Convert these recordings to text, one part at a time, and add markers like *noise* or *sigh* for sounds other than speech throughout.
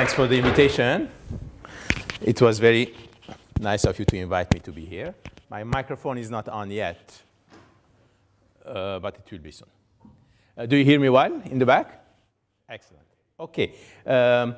Thanks for the invitation. It was very nice of you to invite me to be here. My microphone is not on yet, uh, but it will be soon. Uh, do you hear me well in the back? Excellent. Okay. Um,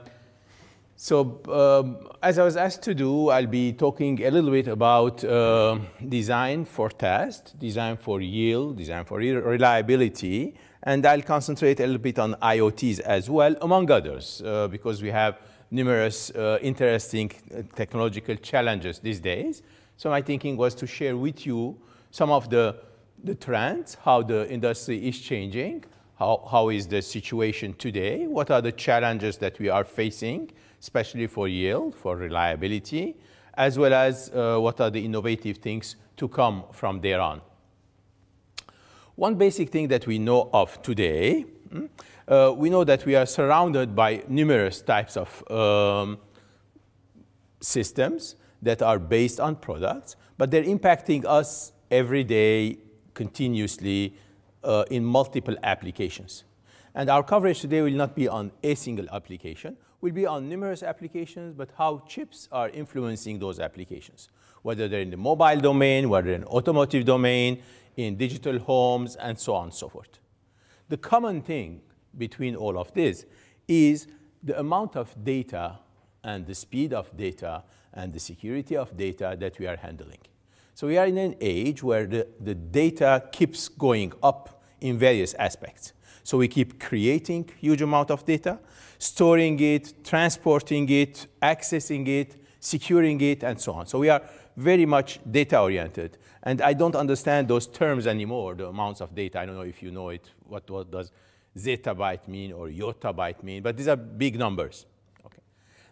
so um, as I was asked to do, I'll be talking a little bit about uh, design for test, design for yield, design for reliability, and I'll concentrate a little bit on IoTs as well, among others, uh, because we have numerous uh, interesting uh, technological challenges these days. So my thinking was to share with you some of the, the trends, how the industry is changing, how, how is the situation today, what are the challenges that we are facing, especially for yield, for reliability, as well as uh, what are the innovative things to come from there on. One basic thing that we know of today, hmm, uh, we know that we are surrounded by numerous types of um, systems that are based on products, but they're impacting us every day continuously uh, in multiple applications. And our coverage today will not be on a single application, will be on numerous applications, but how chips are influencing those applications, whether they're in the mobile domain, whether in automotive domain, in digital homes, and so on and so forth. The common thing between all of this is the amount of data and the speed of data and the security of data that we are handling. So we are in an age where the, the data keeps going up in various aspects. So we keep creating huge amount of data, storing it, transporting it, accessing it, securing it, and so on. So we are very much data oriented. And I don't understand those terms anymore, the amounts of data. I don't know if you know it, what, what does zettabyte mean or yottabyte mean, but these are big numbers. Okay.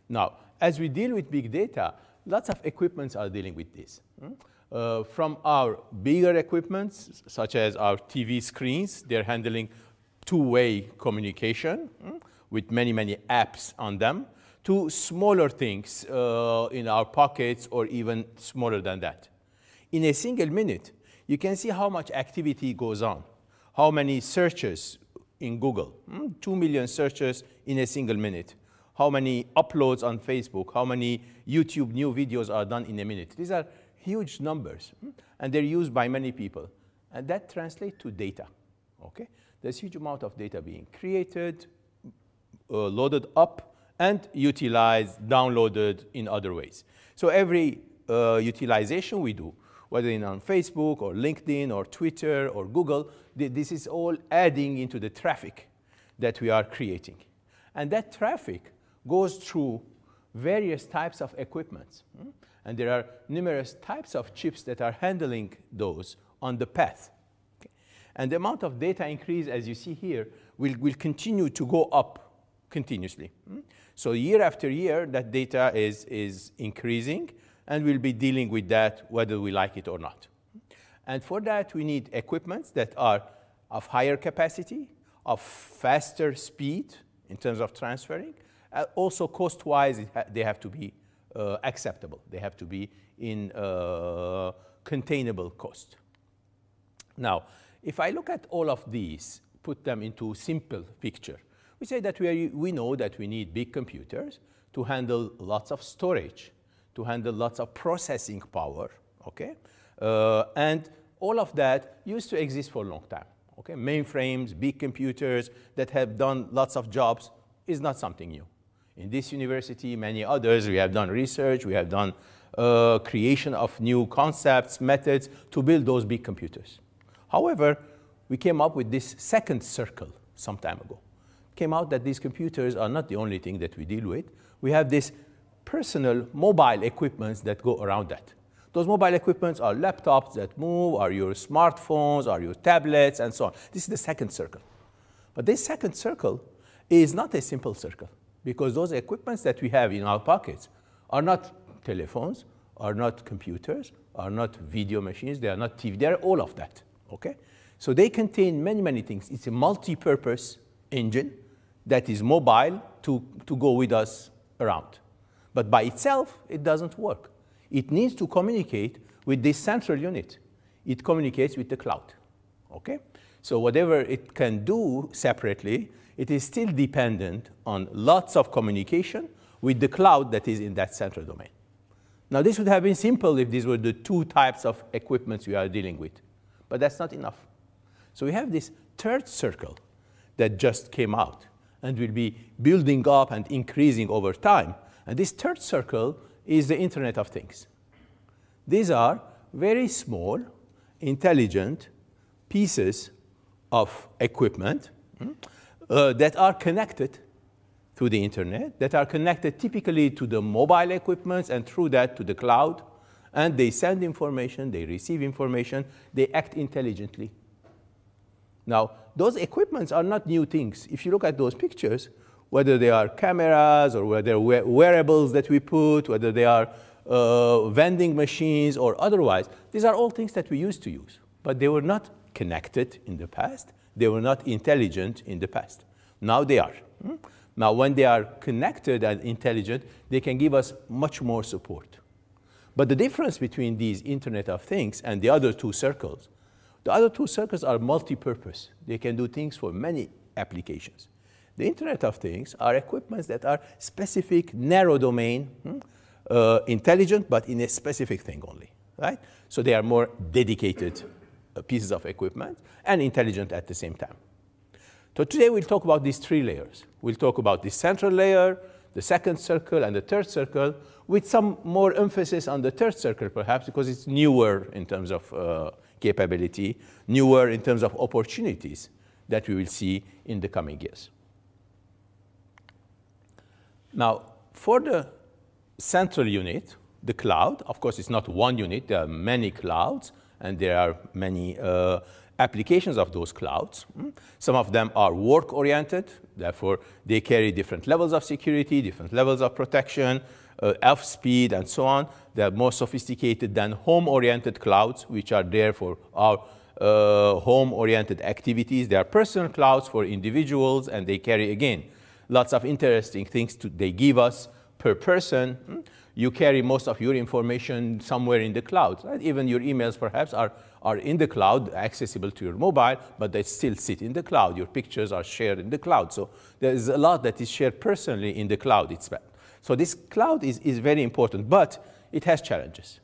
Now, as we deal with big data, lots of equipments are dealing with this. Hmm? Uh, from our bigger equipments, such as our TV screens, they're handling two-way communication hmm? with many, many apps on them, to smaller things uh, in our pockets or even smaller than that in a single minute, you can see how much activity goes on, how many searches in Google, hmm? two million searches in a single minute, how many uploads on Facebook, how many YouTube new videos are done in a minute. These are huge numbers, hmm? and they're used by many people. And that translates to data, okay? There's huge amount of data being created, uh, loaded up, and utilized, downloaded in other ways. So every uh, utilization we do whether in on Facebook or LinkedIn or Twitter or Google. This is all adding into the traffic that we are creating. And that traffic goes through various types of equipment. Hmm? And there are numerous types of chips that are handling those on the path. And the amount of data increase, as you see here, will, will continue to go up continuously. Hmm? So year after year, that data is, is increasing and we'll be dealing with that whether we like it or not. And for that, we need equipments that are of higher capacity, of faster speed in terms of transferring. Uh, also, cost-wise, ha they have to be uh, acceptable. They have to be in uh, containable cost. Now, if I look at all of these, put them into simple picture, we say that we, are, we know that we need big computers to handle lots of storage to handle lots of processing power, okay? Uh, and all of that used to exist for a long time, okay? Mainframes, big computers that have done lots of jobs is not something new. In this university, many others, we have done research, we have done uh, creation of new concepts, methods to build those big computers. However, we came up with this second circle some time ago. came out that these computers are not the only thing that we deal with. We have this personal mobile equipments that go around that. Those mobile equipments are laptops that move, are your smartphones, are your tablets, and so on. This is the second circle. But this second circle is not a simple circle because those equipments that we have in our pockets are not telephones, are not computers, are not video machines, they are not TV, they are all of that, okay? So they contain many, many things. It's a multi-purpose engine that is mobile to, to go with us around. But by itself, it doesn't work. It needs to communicate with this central unit. It communicates with the cloud, okay? So whatever it can do separately, it is still dependent on lots of communication with the cloud that is in that central domain. Now, this would have been simple if these were the two types of equipments we are dealing with, but that's not enough. So we have this third circle that just came out and will be building up and increasing over time and this third circle is the Internet of Things. These are very small, intelligent pieces of equipment hmm, uh, that are connected to the internet, that are connected typically to the mobile equipment and through that to the cloud. And they send information, they receive information, they act intelligently. Now, those equipments are not new things. If you look at those pictures, whether they are cameras or whether wearables that we put, whether they are uh, vending machines or otherwise. These are all things that we used to use, but they were not connected in the past. They were not intelligent in the past. Now they are. Hmm? Now, when they are connected and intelligent, they can give us much more support. But the difference between these Internet of Things and the other two circles, the other two circles are multi-purpose. They can do things for many applications. The Internet of Things are equipments that are specific, narrow domain, hmm, uh, intelligent, but in a specific thing only, right? So they are more dedicated uh, pieces of equipment and intelligent at the same time. So today we'll talk about these three layers. We'll talk about the central layer, the second circle, and the third circle, with some more emphasis on the third circle perhaps because it's newer in terms of uh, capability, newer in terms of opportunities that we will see in the coming years. Now, for the central unit, the cloud, of course, it's not one unit. There are many clouds, and there are many uh, applications of those clouds. Hmm? Some of them are work-oriented. Therefore, they carry different levels of security, different levels of protection, uh, F speed, and so on. They are more sophisticated than home-oriented clouds, which are there for our uh, home-oriented activities. They are personal clouds for individuals, and they carry, again, lots of interesting things to, they give us per person. Hmm? You carry most of your information somewhere in the cloud. Right? Even your emails perhaps are, are in the cloud, accessible to your mobile, but they still sit in the cloud. Your pictures are shared in the cloud. So there is a lot that is shared personally in the cloud itself. So this cloud is, is very important, but it has challenges.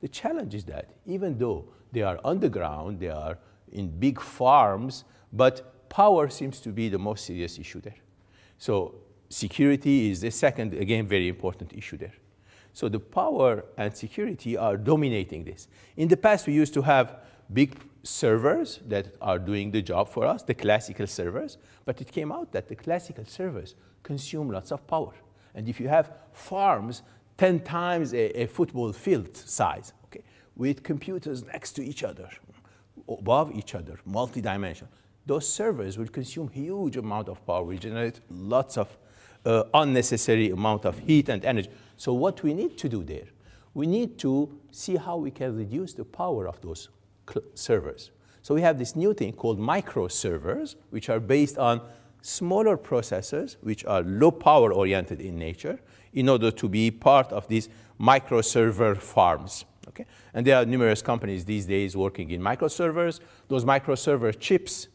The challenge is that even though they are underground, they are in big farms, but power seems to be the most serious issue there. So security is the second, again, very important issue there. So the power and security are dominating this. In the past, we used to have big servers that are doing the job for us, the classical servers, but it came out that the classical servers consume lots of power. And if you have farms 10 times a, a football field size, okay, with computers next to each other, above each other, multi-dimensional, those servers will consume huge amount of power, will generate lots of uh, unnecessary amount of heat and energy. So what we need to do there, we need to see how we can reduce the power of those servers. So we have this new thing called micro servers, which are based on smaller processors, which are low power oriented in nature, in order to be part of these micro server farms. Okay? And there are numerous companies these days working in micro servers. Those micro server chips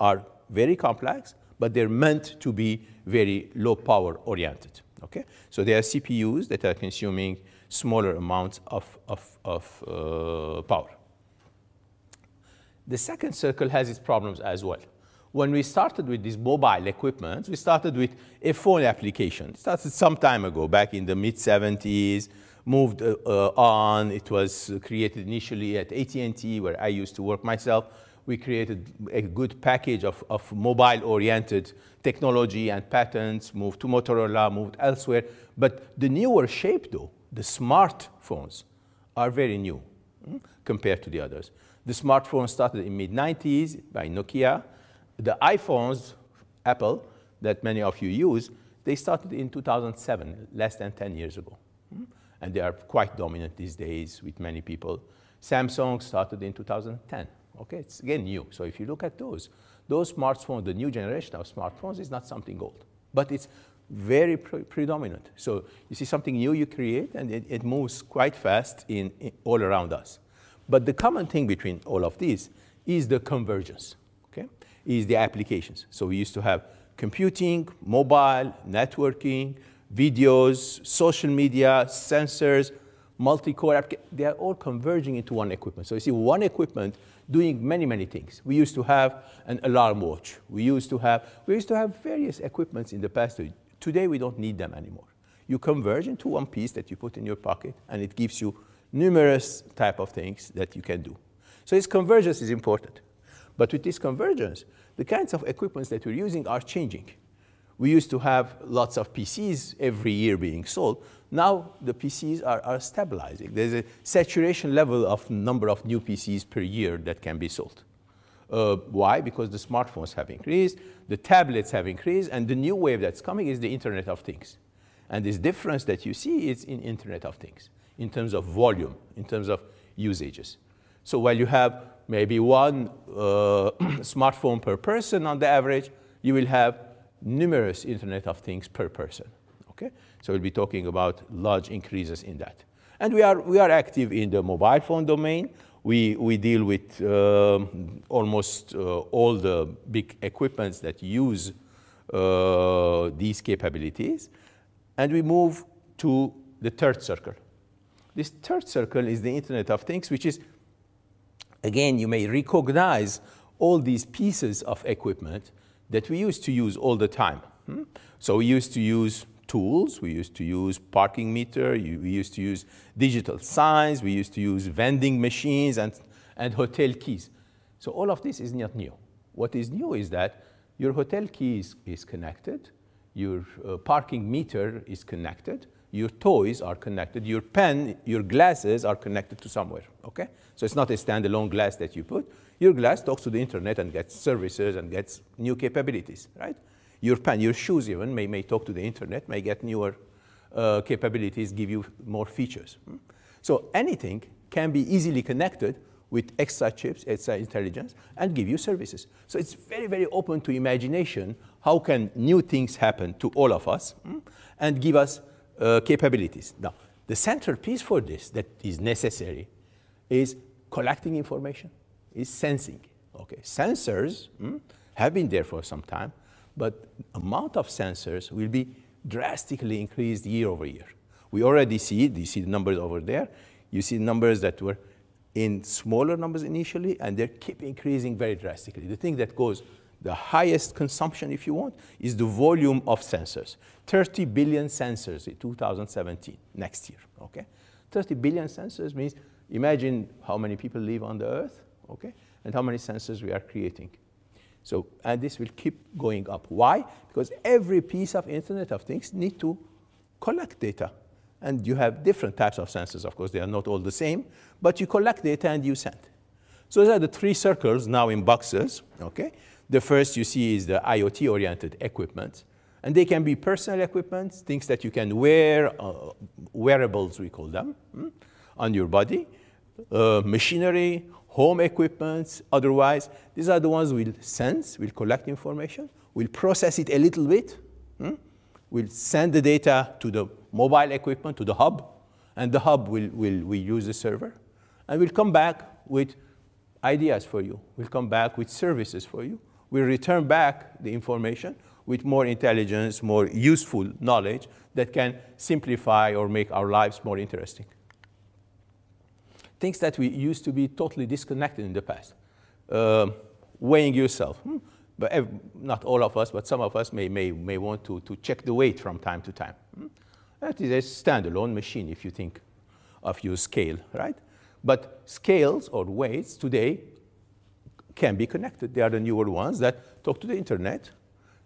are very complex, but they're meant to be very low power oriented. Okay? So they are CPUs that are consuming smaller amounts of, of, of uh, power. The second circle has its problems as well. When we started with these mobile equipment, we started with a phone application. It started some time ago, back in the mid-70s, moved uh, uh, on. It was created initially at AT&T, where I used to work myself we created a good package of, of mobile-oriented technology and patents, moved to Motorola, moved elsewhere. But the newer shape, though, the smartphones are very new mm, compared to the others. The smartphone started in mid-90s by Nokia. The iPhones, Apple, that many of you use, they started in 2007, less than 10 years ago. Mm? And they are quite dominant these days with many people. Samsung started in 2010. Okay, it's again new. So if you look at those, those smartphones, the new generation of smartphones is not something old, but it's very pre predominant. So you see something new you create and it, it moves quite fast in, in, all around us. But the common thing between all of these is the convergence, okay? Is the applications. So we used to have computing, mobile, networking, videos, social media, sensors, multi-core, they are all converging into one equipment. So you see one equipment doing many, many things. We used to have an alarm watch. We used to have, we used to have various equipments in the past. Today, we don't need them anymore. You converge into one piece that you put in your pocket, and it gives you numerous type of things that you can do. So this convergence is important. But with this convergence, the kinds of equipments that we're using are changing. We used to have lots of PCs every year being sold. Now the PCs are, are stabilizing. There's a saturation level of number of new PCs per year that can be sold. Uh, why? Because the smartphones have increased, the tablets have increased, and the new wave that's coming is the Internet of Things. And this difference that you see is in Internet of Things, in terms of volume, in terms of usages. So while you have maybe one uh, *clears throat* smartphone per person on the average, you will have numerous Internet of Things per person. Okay? So we'll be talking about large increases in that. And we are, we are active in the mobile phone domain. We, we deal with um, almost uh, all the big equipments that use uh, these capabilities. And we move to the third circle. This third circle is the Internet of Things, which is, again, you may recognize all these pieces of equipment that we used to use all the time. Hmm? So we used to use tools. We used to use parking meter, we used to use digital signs, we used to use vending machines and, and hotel keys. So all of this is not new. What is new is that your hotel key is, is connected, your uh, parking meter is connected, your toys are connected, your pen, your glasses are connected to somewhere, okay? So it's not a standalone glass that you put. Your glass talks to the internet and gets services and gets new capabilities, right? your pen, your shoes even, may, may talk to the internet, may get newer uh, capabilities, give you more features. Hmm? So anything can be easily connected with extra chips, extra intelligence, and give you services. So it's very, very open to imagination. How can new things happen to all of us hmm, and give us uh, capabilities? Now, the central piece for this that is necessary is collecting information, is sensing. Okay, sensors hmm, have been there for some time, but amount of sensors will be drastically increased year over year. We already see You see the numbers over there. You see numbers that were in smaller numbers initially, and they keep increasing very drastically. The thing that goes the highest consumption, if you want, is the volume of sensors. 30 billion sensors in 2017, next year, okay? 30 billion sensors means, imagine how many people live on the Earth, okay? And how many sensors we are creating. So, and this will keep going up. Why? Because every piece of Internet of Things need to collect data. And you have different types of sensors. Of course, they are not all the same, but you collect data and you send. So those are the three circles now in boxes, okay? The first you see is the IoT-oriented equipment. And they can be personal equipment, things that you can wear, uh, wearables we call them, hmm, on your body, uh, machinery, home equipments, otherwise. These are the ones we'll sense, we'll collect information, we'll process it a little bit, hmm? we'll send the data to the mobile equipment, to the hub, and the hub will, will, will use the server. And we'll come back with ideas for you. We'll come back with services for you. We'll return back the information with more intelligence, more useful knowledge that can simplify or make our lives more interesting things that we used to be totally disconnected in the past. Um, weighing yourself. Hmm. But not all of us, but some of us may, may, may want to, to check the weight from time to time. Hmm. That is a standalone machine if you think of your scale, right? But scales or weights today can be connected. They are the newer ones that talk to the internet,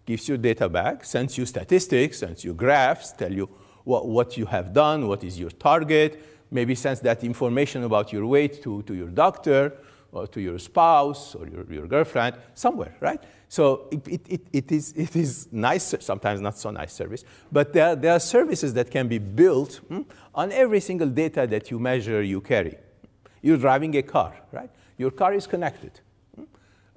gives you data back, sends you statistics, sends you graphs, tell you what, what you have done, what is your target, maybe sends that information about your weight to, to your doctor or to your spouse or your, your girlfriend somewhere, right? So it, it, it, is, it is nice, sometimes not so nice service, but there, there are services that can be built hmm, on every single data that you measure, you carry. You're driving a car, right? Your car is connected. Hmm,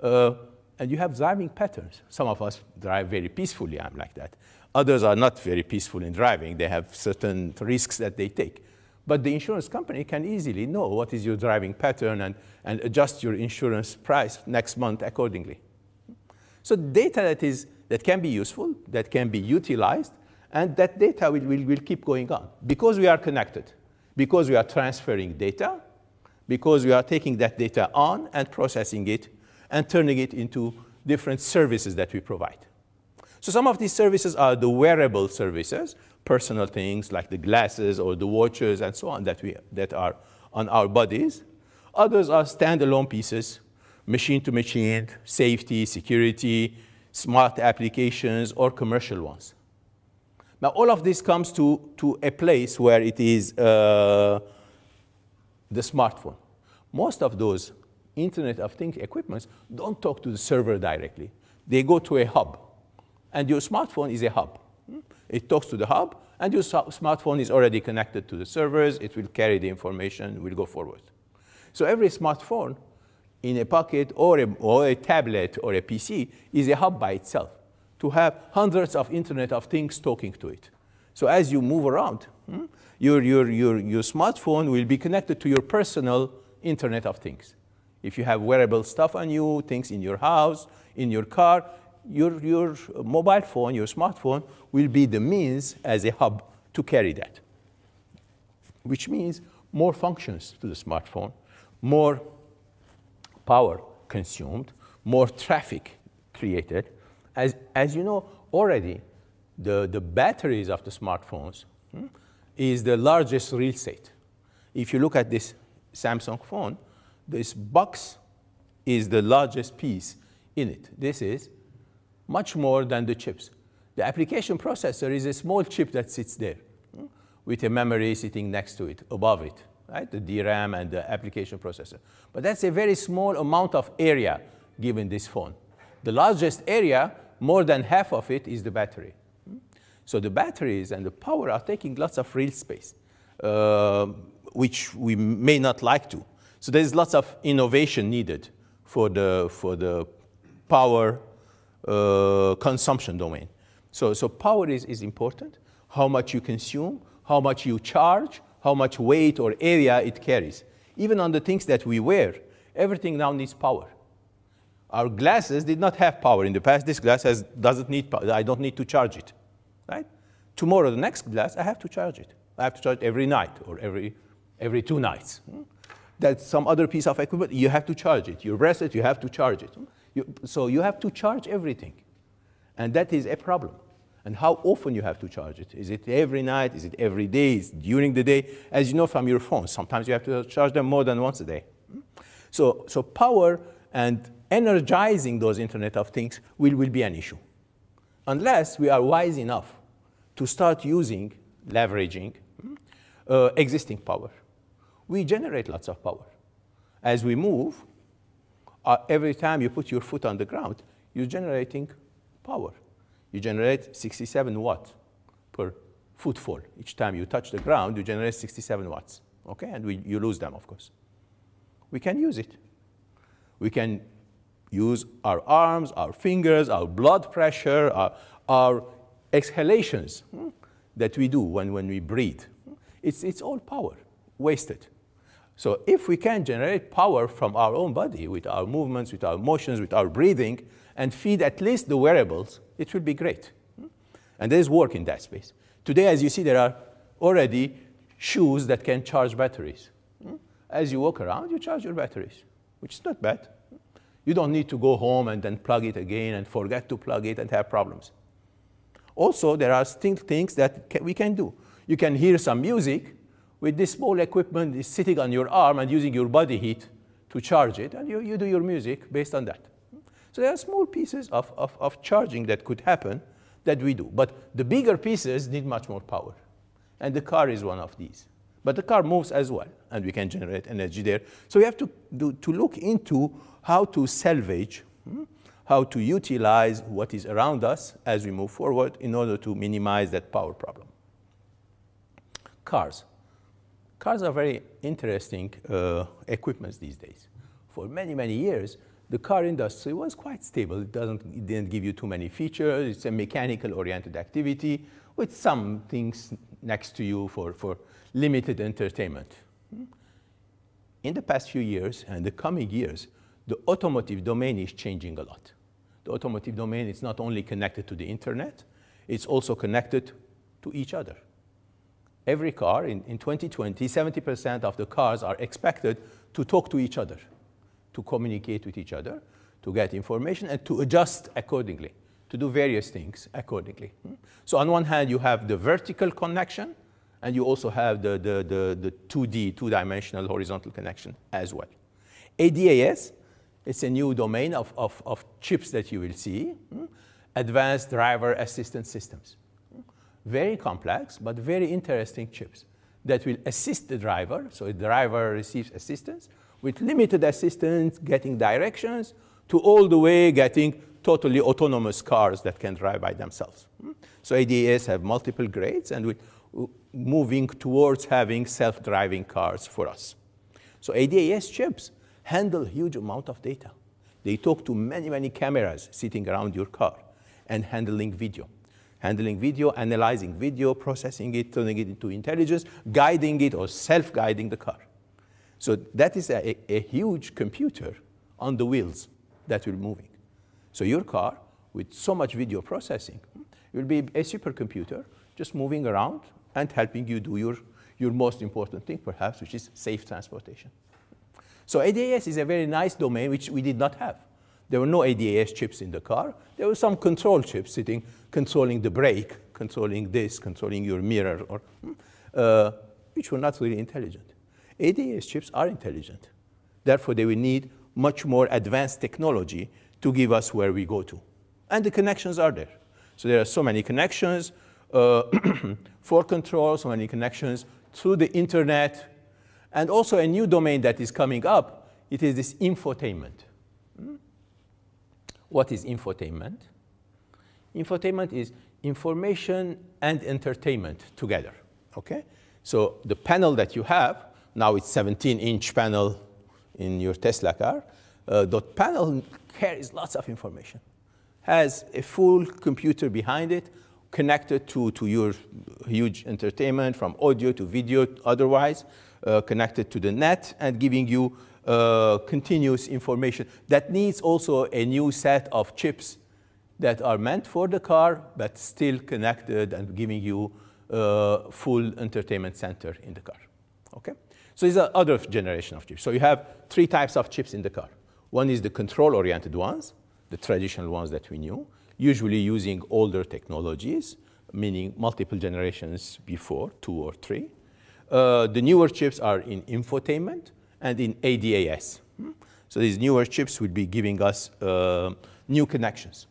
uh, and you have driving patterns. Some of us drive very peacefully, I'm like that. Others are not very peaceful in driving. They have certain risks that they take. But the insurance company can easily know what is your driving pattern and, and adjust your insurance price next month accordingly. So data that, is, that can be useful, that can be utilized, and that data will, will, will keep going on because we are connected, because we are transferring data, because we are taking that data on and processing it and turning it into different services that we provide. So some of these services are the wearable services, personal things like the glasses or the watches and so on that, we, that are on our bodies. Others are standalone pieces, machine to machine, safety, security, smart applications, or commercial ones. Now, all of this comes to, to a place where it is uh, the smartphone. Most of those Internet of Things equipments don't talk to the server directly. They go to a hub, and your smartphone is a hub. It talks to the hub, and your smartphone is already connected to the servers. It will carry the information, will go forward. So every smartphone in a pocket or a, or a tablet or a PC is a hub by itself to have hundreds of Internet of Things talking to it. So as you move around, hmm, your, your, your, your smartphone will be connected to your personal Internet of Things. If you have wearable stuff on you, things in your house, in your car, your, your mobile phone, your smartphone, will be the means as a hub to carry that, which means more functions to the smartphone, more power consumed, more traffic created. As, as you know already, the, the batteries of the smartphones hmm, is the largest real estate. If you look at this Samsung phone, this box is the largest piece in it. This is much more than the chips. The application processor is a small chip that sits there hmm, with a memory sitting next to it, above it, right? The DRAM and the application processor. But that's a very small amount of area given this phone. The largest area, more than half of it, is the battery. Hmm. So the batteries and the power are taking lots of real space, uh, which we may not like to. So there's lots of innovation needed for the, for the power uh, consumption domain. So, so power is, is important, how much you consume, how much you charge, how much weight or area it carries. Even on the things that we wear, everything now needs power. Our glasses did not have power in the past. This glass has, doesn't need power. I don't need to charge it, right? Tomorrow, the next glass, I have to charge it. I have to charge it every night or every, every two nights. Hmm? That's some other piece of equipment. You have to charge it. You rest it, you have to charge it. Hmm? You, so you have to charge everything. And that is a problem. And how often you have to charge it? Is it every night? Is it every day? Is during the day? As you know from your phone, sometimes you have to charge them more than once a day. So, so power and energizing those Internet of Things will, will be an issue. Unless we are wise enough to start using, leveraging uh, existing power. We generate lots of power. As we move, uh, every time you put your foot on the ground, you're generating power. You generate 67 watts per footfall. Each time you touch the ground, you generate 67 watts, okay? And we, you lose them, of course. We can use it. We can use our arms, our fingers, our blood pressure, our, our exhalations hmm, that we do when, when we breathe. It's, it's all power wasted. So if we can generate power from our own body with our movements, with our motions, with our breathing, and feed at least the wearables, it will be great. Hmm? And there is work in that space. Today, as you see, there are already shoes that can charge batteries. Hmm? As you walk around, you charge your batteries, which is not bad. You don't need to go home and then plug it again and forget to plug it and have problems. Also, there are still things that we can do. You can hear some music with this small equipment is sitting on your arm and using your body heat to charge it, and you, you do your music based on that. So there are small pieces of, of, of charging that could happen that we do. But the bigger pieces need much more power. And the car is one of these. But the car moves as well, and we can generate energy there. So we have to, do, to look into how to salvage, hmm, how to utilize what is around us as we move forward in order to minimize that power problem. Cars. Cars are very interesting uh, equipments these days. For many, many years, the car industry was quite stable. It, doesn't, it didn't give you too many features. It's a mechanical-oriented activity with some things next to you for, for limited entertainment. In the past few years and the coming years, the automotive domain is changing a lot. The automotive domain is not only connected to the internet, it's also connected to each other every car in, in 2020, 70% of the cars are expected to talk to each other, to communicate with each other, to get information, and to adjust accordingly, to do various things accordingly. Hmm? So on one hand, you have the vertical connection, and you also have the, the, the, the 2D, two-dimensional horizontal connection as well. ADAS, it's a new domain of, of, of chips that you will see, hmm? advanced driver assistance systems very complex but very interesting chips that will assist the driver. So the driver receives assistance with limited assistance getting directions to all the way getting totally autonomous cars that can drive by themselves. Hmm? So ADAs have multiple grades and we're uh, moving towards having self-driving cars for us. So ADAS chips handle huge amount of data. They talk to many, many cameras sitting around your car and handling video handling video, analyzing video, processing it, turning it into intelligence, guiding it or self-guiding the car. So that is a, a, huge computer on the wheels that will be moving. So your car, with so much video processing, will be a supercomputer just moving around and helping you do your, your most important thing, perhaps, which is safe transportation. So ADAS is a very nice domain which we did not have. There were no ADAS chips in the car. There were some control chips sitting, controlling the brake, controlling this, controlling your mirror, or, hmm, uh, which were not really intelligent. ADAS chips are intelligent. Therefore, they will need much more advanced technology to give us where we go to. And the connections are there. So there are so many connections uh, *clears throat* for control, so many connections through the internet, and also a new domain that is coming up, it is this infotainment. Hmm? What is infotainment? Infotainment is information and entertainment together, okay? So the panel that you have, now it's 17-inch panel in your Tesla car, uh, that panel carries lots of information, has a full computer behind it, connected to, to your huge entertainment from audio to video, otherwise, uh, connected to the net and giving you uh, continuous information. That needs also a new set of chips that are meant for the car, but still connected and giving you uh, full entertainment center in the car. Okay? So are other generation of chips. So you have three types of chips in the car. One is the control-oriented ones, the traditional ones that we knew, usually using older technologies, meaning multiple generations before, two or three. Uh, the newer chips are in infotainment, and in ADAS. Hmm? So these newer chips will be giving us uh, new connections.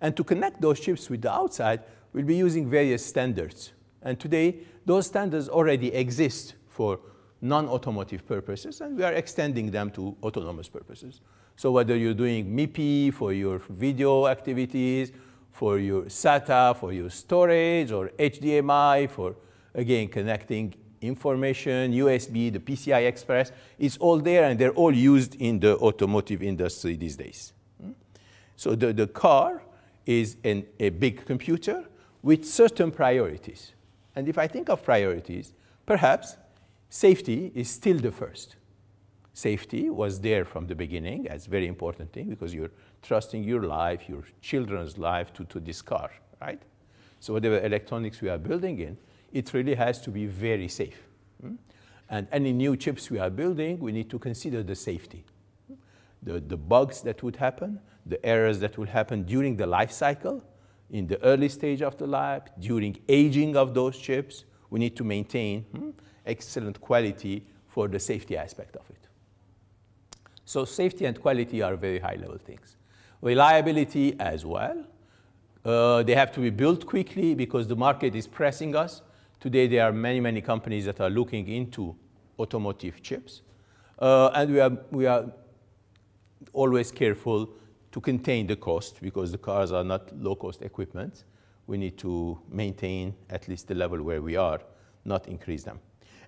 And to connect those chips with the outside, we'll be using various standards. And today, those standards already exist for non-automotive purposes, and we are extending them to autonomous purposes. So whether you're doing MIPI for your video activities, for your SATA, for your storage, or HDMI, for, again, connecting information, USB, the PCI Express, it's all there and they're all used in the automotive industry these days. Hmm? So the, the car is an, a big computer with certain priorities. And if I think of priorities, perhaps safety is still the first. Safety was there from the beginning as very important thing because you're trusting your life, your children's life to, to this car, right? So whatever electronics we are building in, it really has to be very safe. Hmm? And any new chips we are building, we need to consider the safety, the, the bugs that would happen, the errors that will happen during the life cycle, in the early stage of the life, during aging of those chips. We need to maintain hmm, excellent quality for the safety aspect of it. So safety and quality are very high-level things. Reliability as well. Uh, they have to be built quickly because the market is pressing us Today, there are many, many companies that are looking into automotive chips. Uh, and we are, we are always careful to contain the cost because the cars are not low-cost equipment. We need to maintain at least the level where we are, not increase them.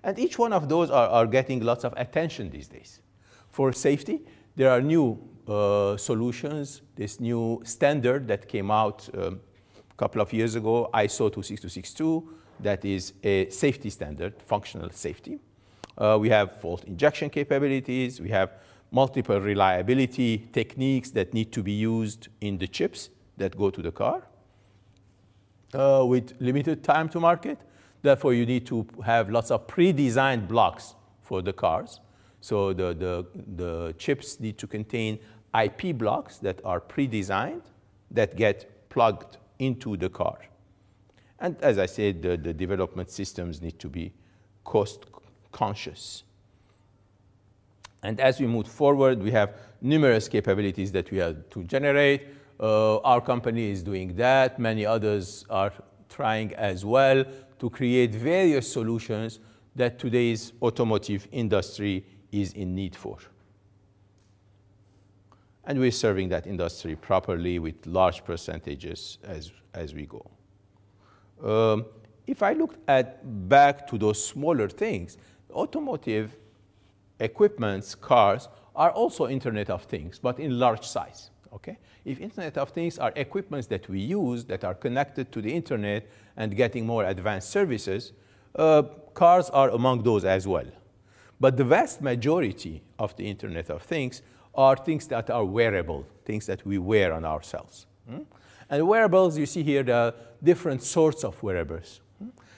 And each one of those are, are getting lots of attention these days. For safety, there are new uh, solutions, this new standard that came out um, a couple of years ago, ISO 26262, that is a safety standard, functional safety. Uh, we have fault injection capabilities. We have multiple reliability techniques that need to be used in the chips that go to the car uh, with limited time to market. Therefore, you need to have lots of pre-designed blocks for the cars. So the, the, the chips need to contain IP blocks that are pre-designed that get plugged into the car. And as I said, the, the development systems need to be cost conscious. And as we move forward, we have numerous capabilities that we have to generate. Uh, our company is doing that. Many others are trying as well to create various solutions that today's automotive industry is in need for. And we're serving that industry properly with large percentages as, as we go. Um, if I look at back to those smaller things, automotive equipments, cars, are also Internet of Things, but in large size. Okay? If Internet of Things are equipments that we use that are connected to the Internet and getting more advanced services, uh, cars are among those as well. But the vast majority of the Internet of Things are things that are wearable, things that we wear on ourselves. Hmm? And wearables, you see here, the different sorts of wearables,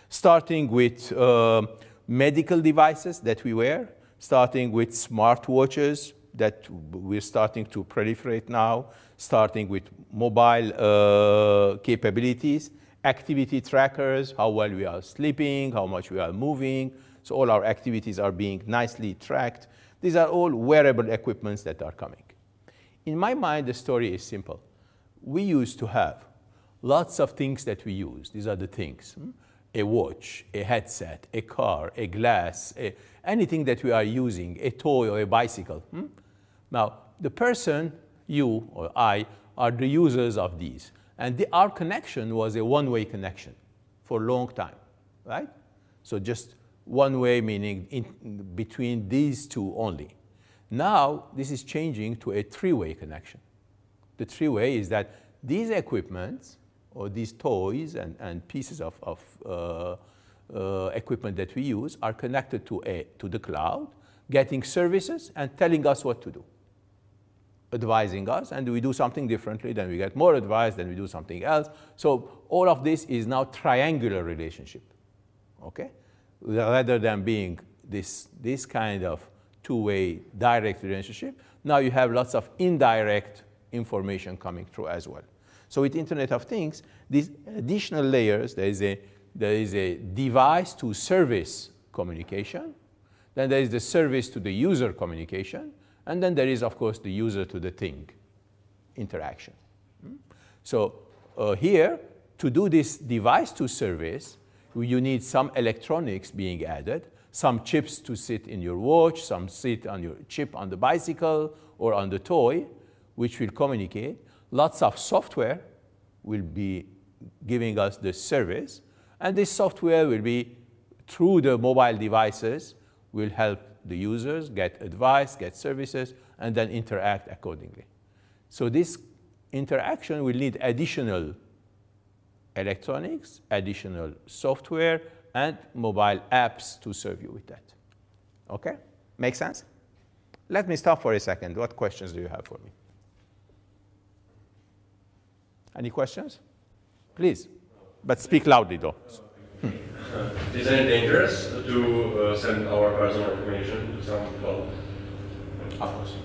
starting with uh, medical devices that we wear, starting with smartwatches that we're starting to proliferate now, starting with mobile uh, capabilities, activity trackers, how well we are sleeping, how much we are moving. So all our activities are being nicely tracked. These are all wearable equipments that are coming. In my mind, the story is simple we used to have lots of things that we use. These are the things. Hmm? A watch, a headset, a car, a glass, a, anything that we are using, a toy or a bicycle. Hmm? Now, the person, you or I, are the users of these. And the, our connection was a one-way connection for a long time, right? So just one way meaning in, between these two only. Now, this is changing to a three-way connection the three-way is that these equipments or these toys and, and pieces of, of uh, uh, equipment that we use are connected to, a, to the cloud, getting services and telling us what to do, advising us, and we do something differently, then we get more advice, then we do something else. So all of this is now triangular relationship, okay? Rather than being this, this kind of two-way direct relationship, now you have lots of indirect information coming through as well. So with Internet of Things, these additional layers, there is a, there is a device to service communication, then there is the service to the user communication, and then there is, of course, the user to the thing interaction. So uh, here, to do this device to service, you need some electronics being added, some chips to sit in your watch, some sit on your chip on the bicycle or on the toy, which will communicate. Lots of software will be giving us the service, and this software will be, through the mobile devices, will help the users get advice, get services, and then interact accordingly. So this interaction will need additional electronics, additional software, and mobile apps to serve you with that. Okay? Make sense? Let me stop for a second. What questions do you have for me? Any questions? Please, but speak loudly though. Hmm. Is it dangerous to uh, send our personal information to some people? Of course.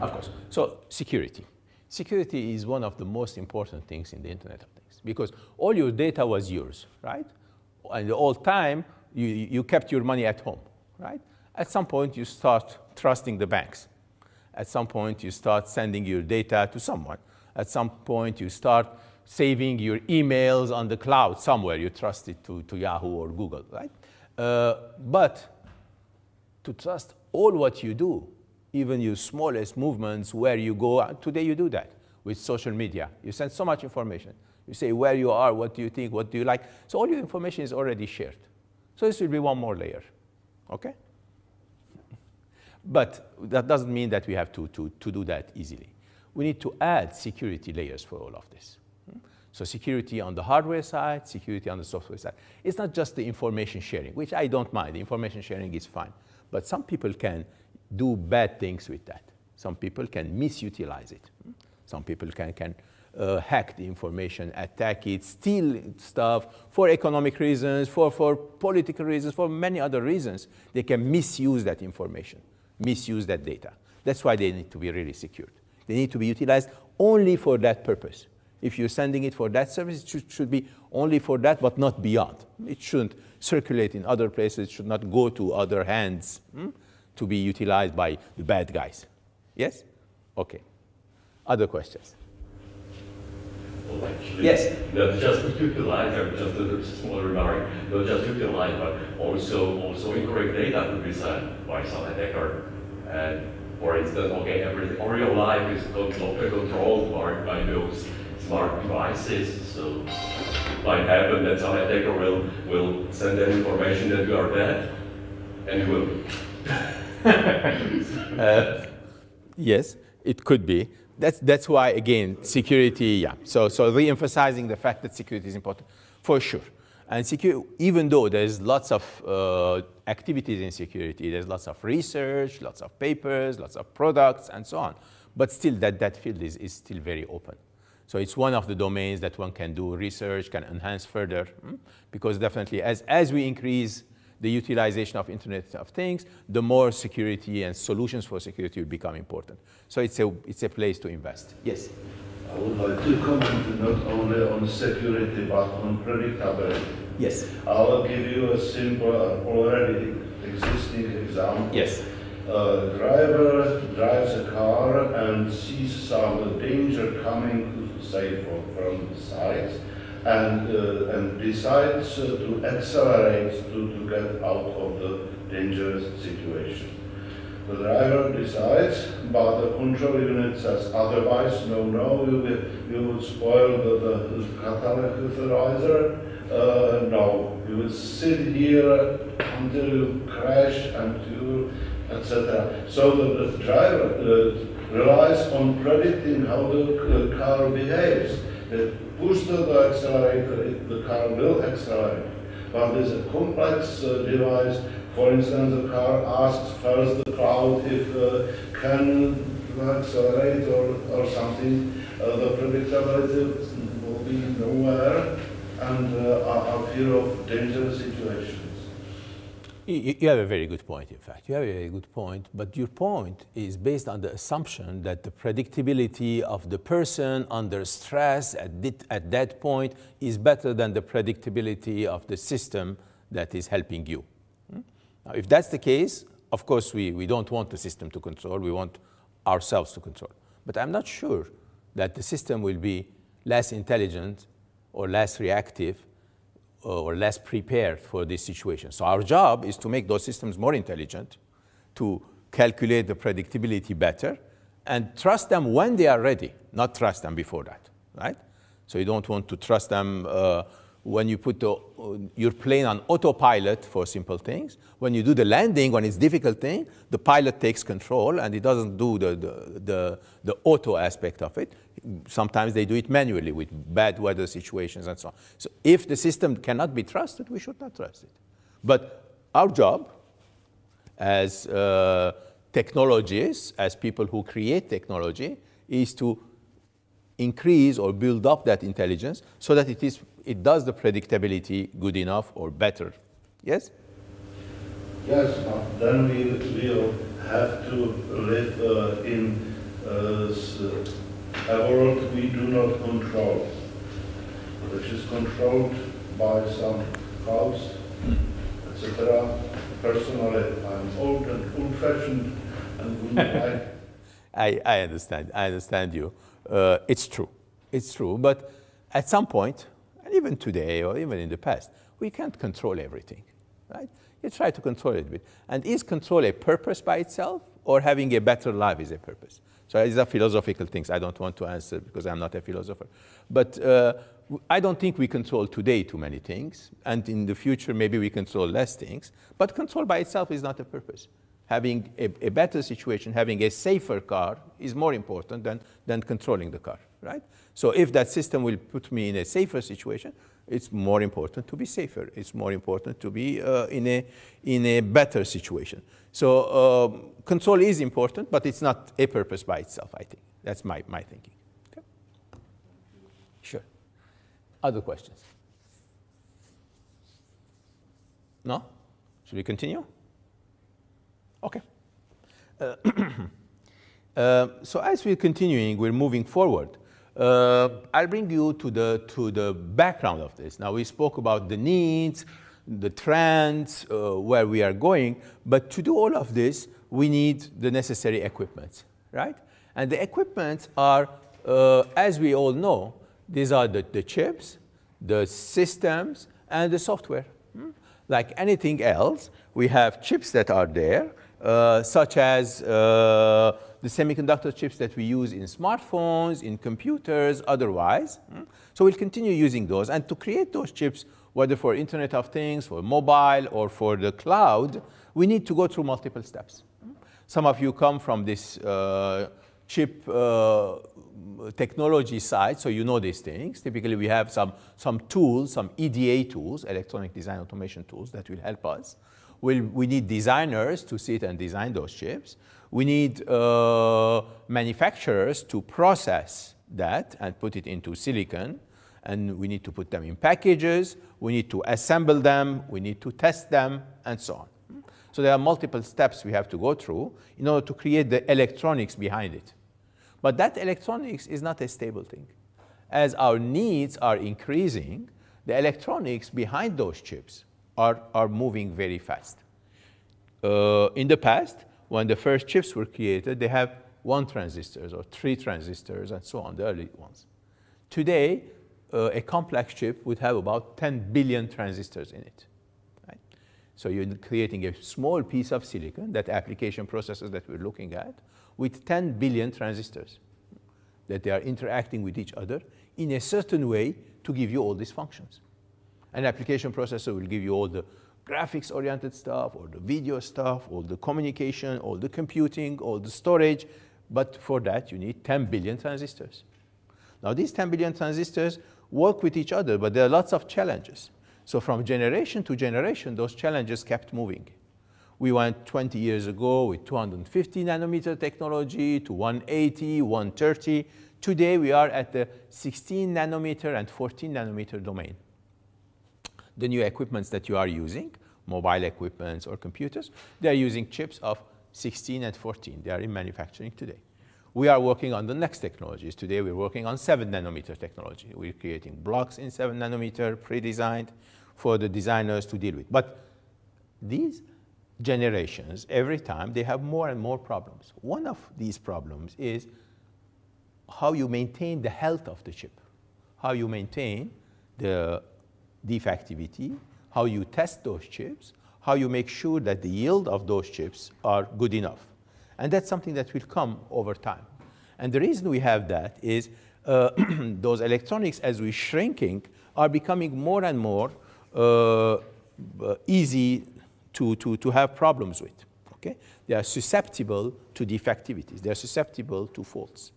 Of course. So security. Security is one of the most important things in the Internet of Things because all your data was yours, right? And all time, you, you kept your money at home, right? At some point, you start trusting the banks. At some point, you start sending your data to someone. At some point, you start saving your emails on the cloud somewhere. You trust it to, to Yahoo or Google, right? Uh, but to trust all what you do, even your smallest movements, where you go, uh, today you do that with social media. You send so much information. You say where you are, what do you think, what do you like. So all your information is already shared. So this will be one more layer, okay? *laughs* But that doesn't mean that we have to, to, to do that easily we need to add security layers for all of this. So security on the hardware side, security on the software side. It's not just the information sharing, which I don't mind. The information sharing is fine. But some people can do bad things with that. Some people can misutilize it. Some people can, can uh, hack the information, attack it, steal stuff for economic reasons, for, for political reasons, for many other reasons. They can misuse that information, misuse that data. That's why they need to be really secured. They need to be utilized only for that purpose. If you're sending it for that service, it should, should be only for that, but not beyond. It shouldn't circulate in other places. It should not go to other hands hmm, to be utilized by the bad guys. Yes? Okay. Other questions? Well, actually, yes. Not just utilized, just a small remark, not just utilized, but also also incorrect data could be sent by some attacker. And for instance, okay, every, all your life is controlled by, by those smart devices. So it might happen that some attacker will, will send that information that you are dead, and you will *laughs* uh, yes, it could be. That's, that's why, again, security, yeah. So, so re-emphasizing the fact that security is important, for sure. And even though there's lots of uh, activities in security, there's lots of research, lots of papers, lots of products, and so on. But still, that, that field is, is still very open. So it's one of the domains that one can do research, can enhance further, hmm? because definitely as, as we increase the utilization of Internet of Things, the more security and solutions for security will become important. So it's a, it's a place to invest. Yes? I would like to comment not only on security but on predictability. Yes. I will give you a simple already existing example. Yes. A driver drives a car and sees some danger coming, say, from the sides, and, uh, and decides to accelerate to, to get out of the dangerous situation the driver decides, but the control unit says otherwise, no, no, you, will, you will spoil the, the catalyzer. Uh, no, you will sit here until you crash and you, etc. So the, the driver uh, relies on predicting how the car behaves. It pushes the accelerator, it, the car will accelerate. But it's a complex uh, device, for instance, the car asks first proud if uh, kernel accelerate or, or something, uh, the predictability will be nowhere and uh, fear of dangerous situations. You, you have a very good point, in fact. You have a very good point, but your point is based on the assumption that the predictability of the person under stress at, that, at that point is better than the predictability of the system that is helping you. Hmm? Now, if that's the case, of course, we, we don't want the system to control. We want ourselves to control. But I'm not sure that the system will be less intelligent or less reactive uh, or less prepared for this situation. So our job is to make those systems more intelligent, to calculate the predictability better, and trust them when they are ready, not trust them before that, right? So you don't want to trust them uh, when you put the, your plane on autopilot for simple things. When you do the landing, when it's difficult thing, the pilot takes control and it doesn't do the, the, the, the auto aspect of it. Sometimes they do it manually with bad weather situations and so on. So if the system cannot be trusted, we should not trust it. But our job as uh, technologists, as people who create technology, is to increase or build up that intelligence so that it is it does the predictability good enough or better. Yes? Yes, then we will have to live uh, in uh, a world we do not control, which is controlled by some cause, etc. Personally, I'm old and old-fashioned and I, *laughs* I, I understand. I understand you. Uh, it's true. It's true. But at some point, even today or even in the past, we can't control everything, right? You try to control it a bit. And is control a purpose by itself or having a better life is a purpose? So these are philosophical things I don't want to answer because I'm not a philosopher. But uh, I don't think we control today too many things. And in the future, maybe we control less things. But control by itself is not a purpose. Having a, a better situation, having a safer car is more important than, than controlling the car, right? So if that system will put me in a safer situation, it's more important to be safer. It's more important to be uh, in, a, in a better situation. So um, control is important, but it's not a purpose by itself, I think. That's my, my thinking. Okay. Sure. Other questions? No? Should we continue? Okay. Uh, *clears throat* uh, so as we're continuing, we're moving forward. Uh, I'll bring you to the, to the background of this. Now, we spoke about the needs, the trends, uh, where we are going, but to do all of this, we need the necessary equipment, right? And the equipment are, uh, as we all know, these are the, the chips, the systems, and the software. Hmm? Like anything else, we have chips that are there, uh, such as uh, the semiconductor chips that we use in smartphones, in computers, otherwise. Hmm? So we'll continue using those. And to create those chips, whether for Internet of Things, for mobile, or for the cloud, we need to go through multiple steps. Some of you come from this uh, chip uh, technology side, so you know these things. Typically, we have some, some tools, some EDA tools, electronic design automation tools that will help us. We'll, we need designers to sit and design those chips. We need uh, manufacturers to process that and put it into silicon. And we need to put them in packages. We need to assemble them. We need to test them, and so on. So there are multiple steps we have to go through in order to create the electronics behind it. But that electronics is not a stable thing. As our needs are increasing, the electronics behind those chips are, are moving very fast. Uh, in the past, when the first chips were created, they have one transistors or three transistors and so on, the early ones. Today, uh, a complex chip would have about 10 billion transistors in it. Right? So you're creating a small piece of silicon, that application processes that we're looking at, with 10 billion transistors that they are interacting with each other in a certain way to give you all these functions. An application processor will give you all the graphics-oriented stuff, all the video stuff, all the communication, all the computing, all the storage, but for that you need 10 billion transistors. Now these 10 billion transistors work with each other, but there are lots of challenges. So from generation to generation, those challenges kept moving. We went 20 years ago with 250 nanometer technology to 180, 130. Today we are at the 16 nanometer and 14 nanometer domain. The new equipments that you are using, mobile equipments or computers, they are using chips of 16 and 14. They are in manufacturing today. We are working on the next technologies. Today we're working on 7 nanometer technology. We're creating blocks in 7 nanometer, pre-designed for the designers to deal with. But these generations, every time they have more and more problems. One of these problems is how you maintain the health of the chip, how you maintain the defectivity, how you test those chips, how you make sure that the yield of those chips are good enough. And that's something that will come over time. And the reason we have that is uh, *clears throat* those electronics, as we're shrinking, are becoming more and more uh, easy to, to, to have problems with. Okay? They are susceptible to defectivities. They are susceptible to faults.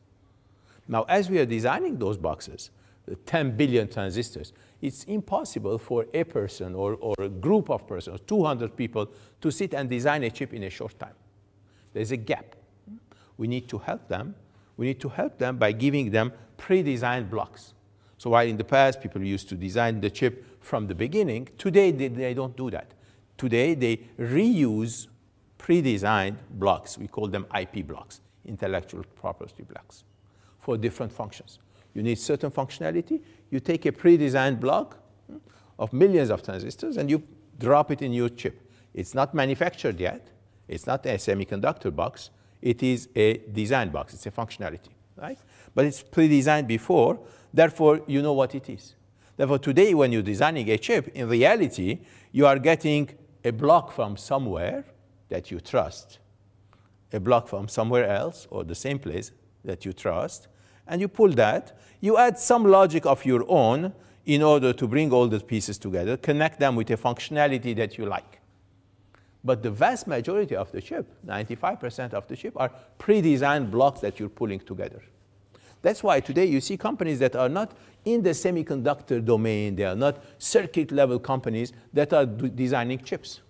Now, as we are designing those boxes, 10 billion transistors, it's impossible for a person or, or a group of persons, 200 people, to sit and design a chip in a short time. There's a gap. We need to help them. We need to help them by giving them pre-designed blocks. So while in the past people used to design the chip from the beginning, today they, they don't do that. Today, they reuse pre-designed blocks. We call them IP blocks, intellectual property blocks, for different functions. You need certain functionality. You take a pre-designed block hmm, of millions of transistors, and you drop it in your chip. It's not manufactured yet. It's not a semiconductor box. It is a design box. It's a functionality, right? But it's pre-designed before. Therefore, you know what it is. Therefore, today when you're designing a chip, in reality, you are getting a block from somewhere that you trust, a block from somewhere else or the same place that you trust, and you pull that. You add some logic of your own in order to bring all the pieces together, connect them with a functionality that you like. But the vast majority of the chip, 95% of the chip, are pre-designed blocks that you're pulling together. That's why today you see companies that are not in the semiconductor domain, they are not circuit level companies that are designing chips.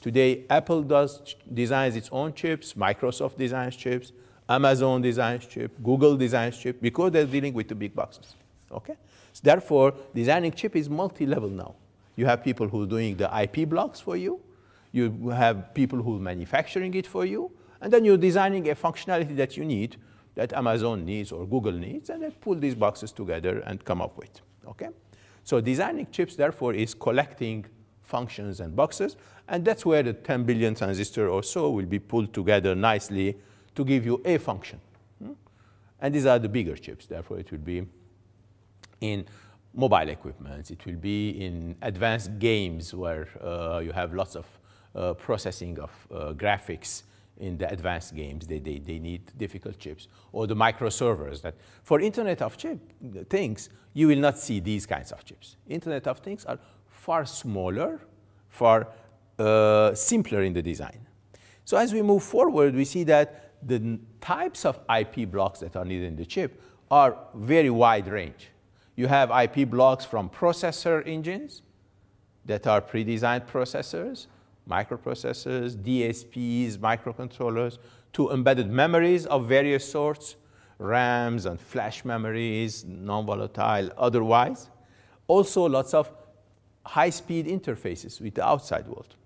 Today, Apple does, designs its own chips, Microsoft designs chips, Amazon designs chips, Google designs chips, because they're dealing with the big boxes, okay? So therefore, designing chip is multi-level now. You have people who are doing the IP blocks for you, you have people who are manufacturing it for you, and then you're designing a functionality that you need that Amazon needs or Google needs, and they pull these boxes together and come up with, okay? So designing chips, therefore, is collecting functions and boxes, and that's where the 10 billion transistor or so will be pulled together nicely to give you a function. Hmm? And these are the bigger chips, therefore it will be in mobile equipment, it will be in advanced games where uh, you have lots of uh, processing of uh, graphics in the advanced games. They, they, they need difficult chips or the microservers that for Internet of chip things, you will not see these kinds of chips. Internet of things are far smaller, far uh, simpler in the design. So as we move forward, we see that the types of IP blocks that are needed in the chip are very wide range. You have IP blocks from processor engines that are pre-designed processors microprocessors, DSPs, microcontrollers, to embedded memories of various sorts, RAMs and flash memories, non-volatile otherwise. Also lots of high-speed interfaces with the outside world.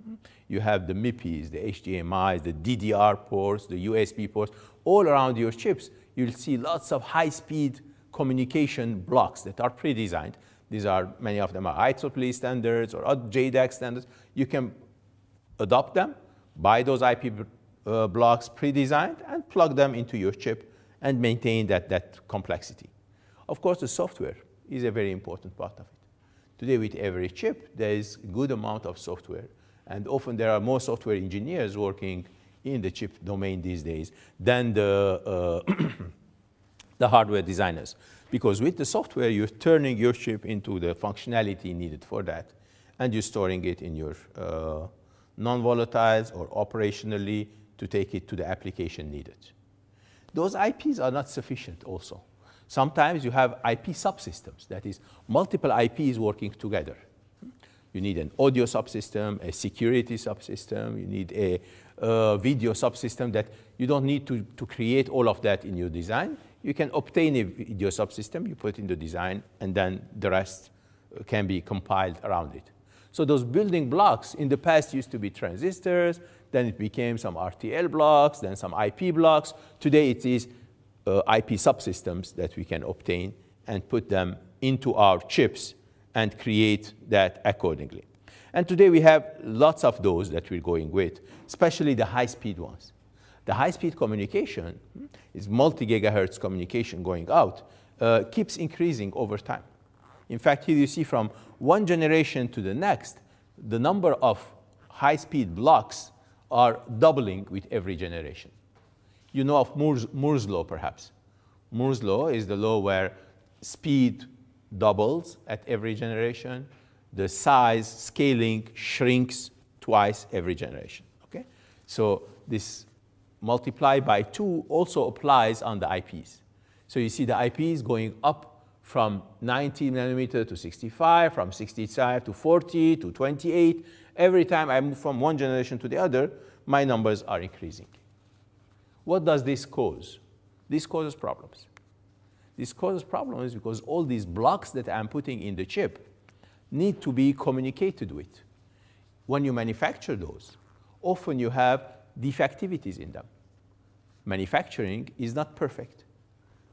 You have the MIPIs, the HDMIs, the DDR ports, the USB ports, all around your chips. You'll see lots of high-speed communication blocks that are pre-designed. These are, many of them are IEEE standards or JDAC standards. You can adopt them, buy those IP uh, blocks pre-designed and plug them into your chip and maintain that, that complexity. Of course, the software is a very important part of it. Today, with every chip, there is a good amount of software. And often there are more software engineers working in the chip domain these days than the, uh, *coughs* the hardware designers. Because with the software, you're turning your chip into the functionality needed for that, and you're storing it in your uh, non-volatiles, or operationally to take it to the application needed. Those IPs are not sufficient also. Sometimes you have IP subsystems, that is, multiple IPs working together. You need an audio subsystem, a security subsystem, you need a uh, video subsystem that you don't need to, to create all of that in your design. You can obtain a video subsystem, you put it in the design, and then the rest uh, can be compiled around it. So those building blocks in the past used to be transistors, then it became some RTL blocks, then some IP blocks. Today it is uh, IP subsystems that we can obtain and put them into our chips and create that accordingly. And today we have lots of those that we're going with, especially the high-speed ones. The high-speed communication hmm, is multi-gigahertz communication going out, uh, keeps increasing over time. In fact, here you see from one generation to the next, the number of high-speed blocks are doubling with every generation. You know of Moore's, Moore's law, perhaps. Moore's law is the law where speed doubles at every generation. The size scaling shrinks twice every generation. Okay? So this multiply by two also applies on the IPs. So you see the IPs going up from 90 nanometer to 65, from 65 to 40 to 28. Every time I move from one generation to the other, my numbers are increasing. What does this cause? This causes problems. This causes problems because all these blocks that I'm putting in the chip need to be communicated with. When you manufacture those, often you have defectivities in them. Manufacturing is not perfect.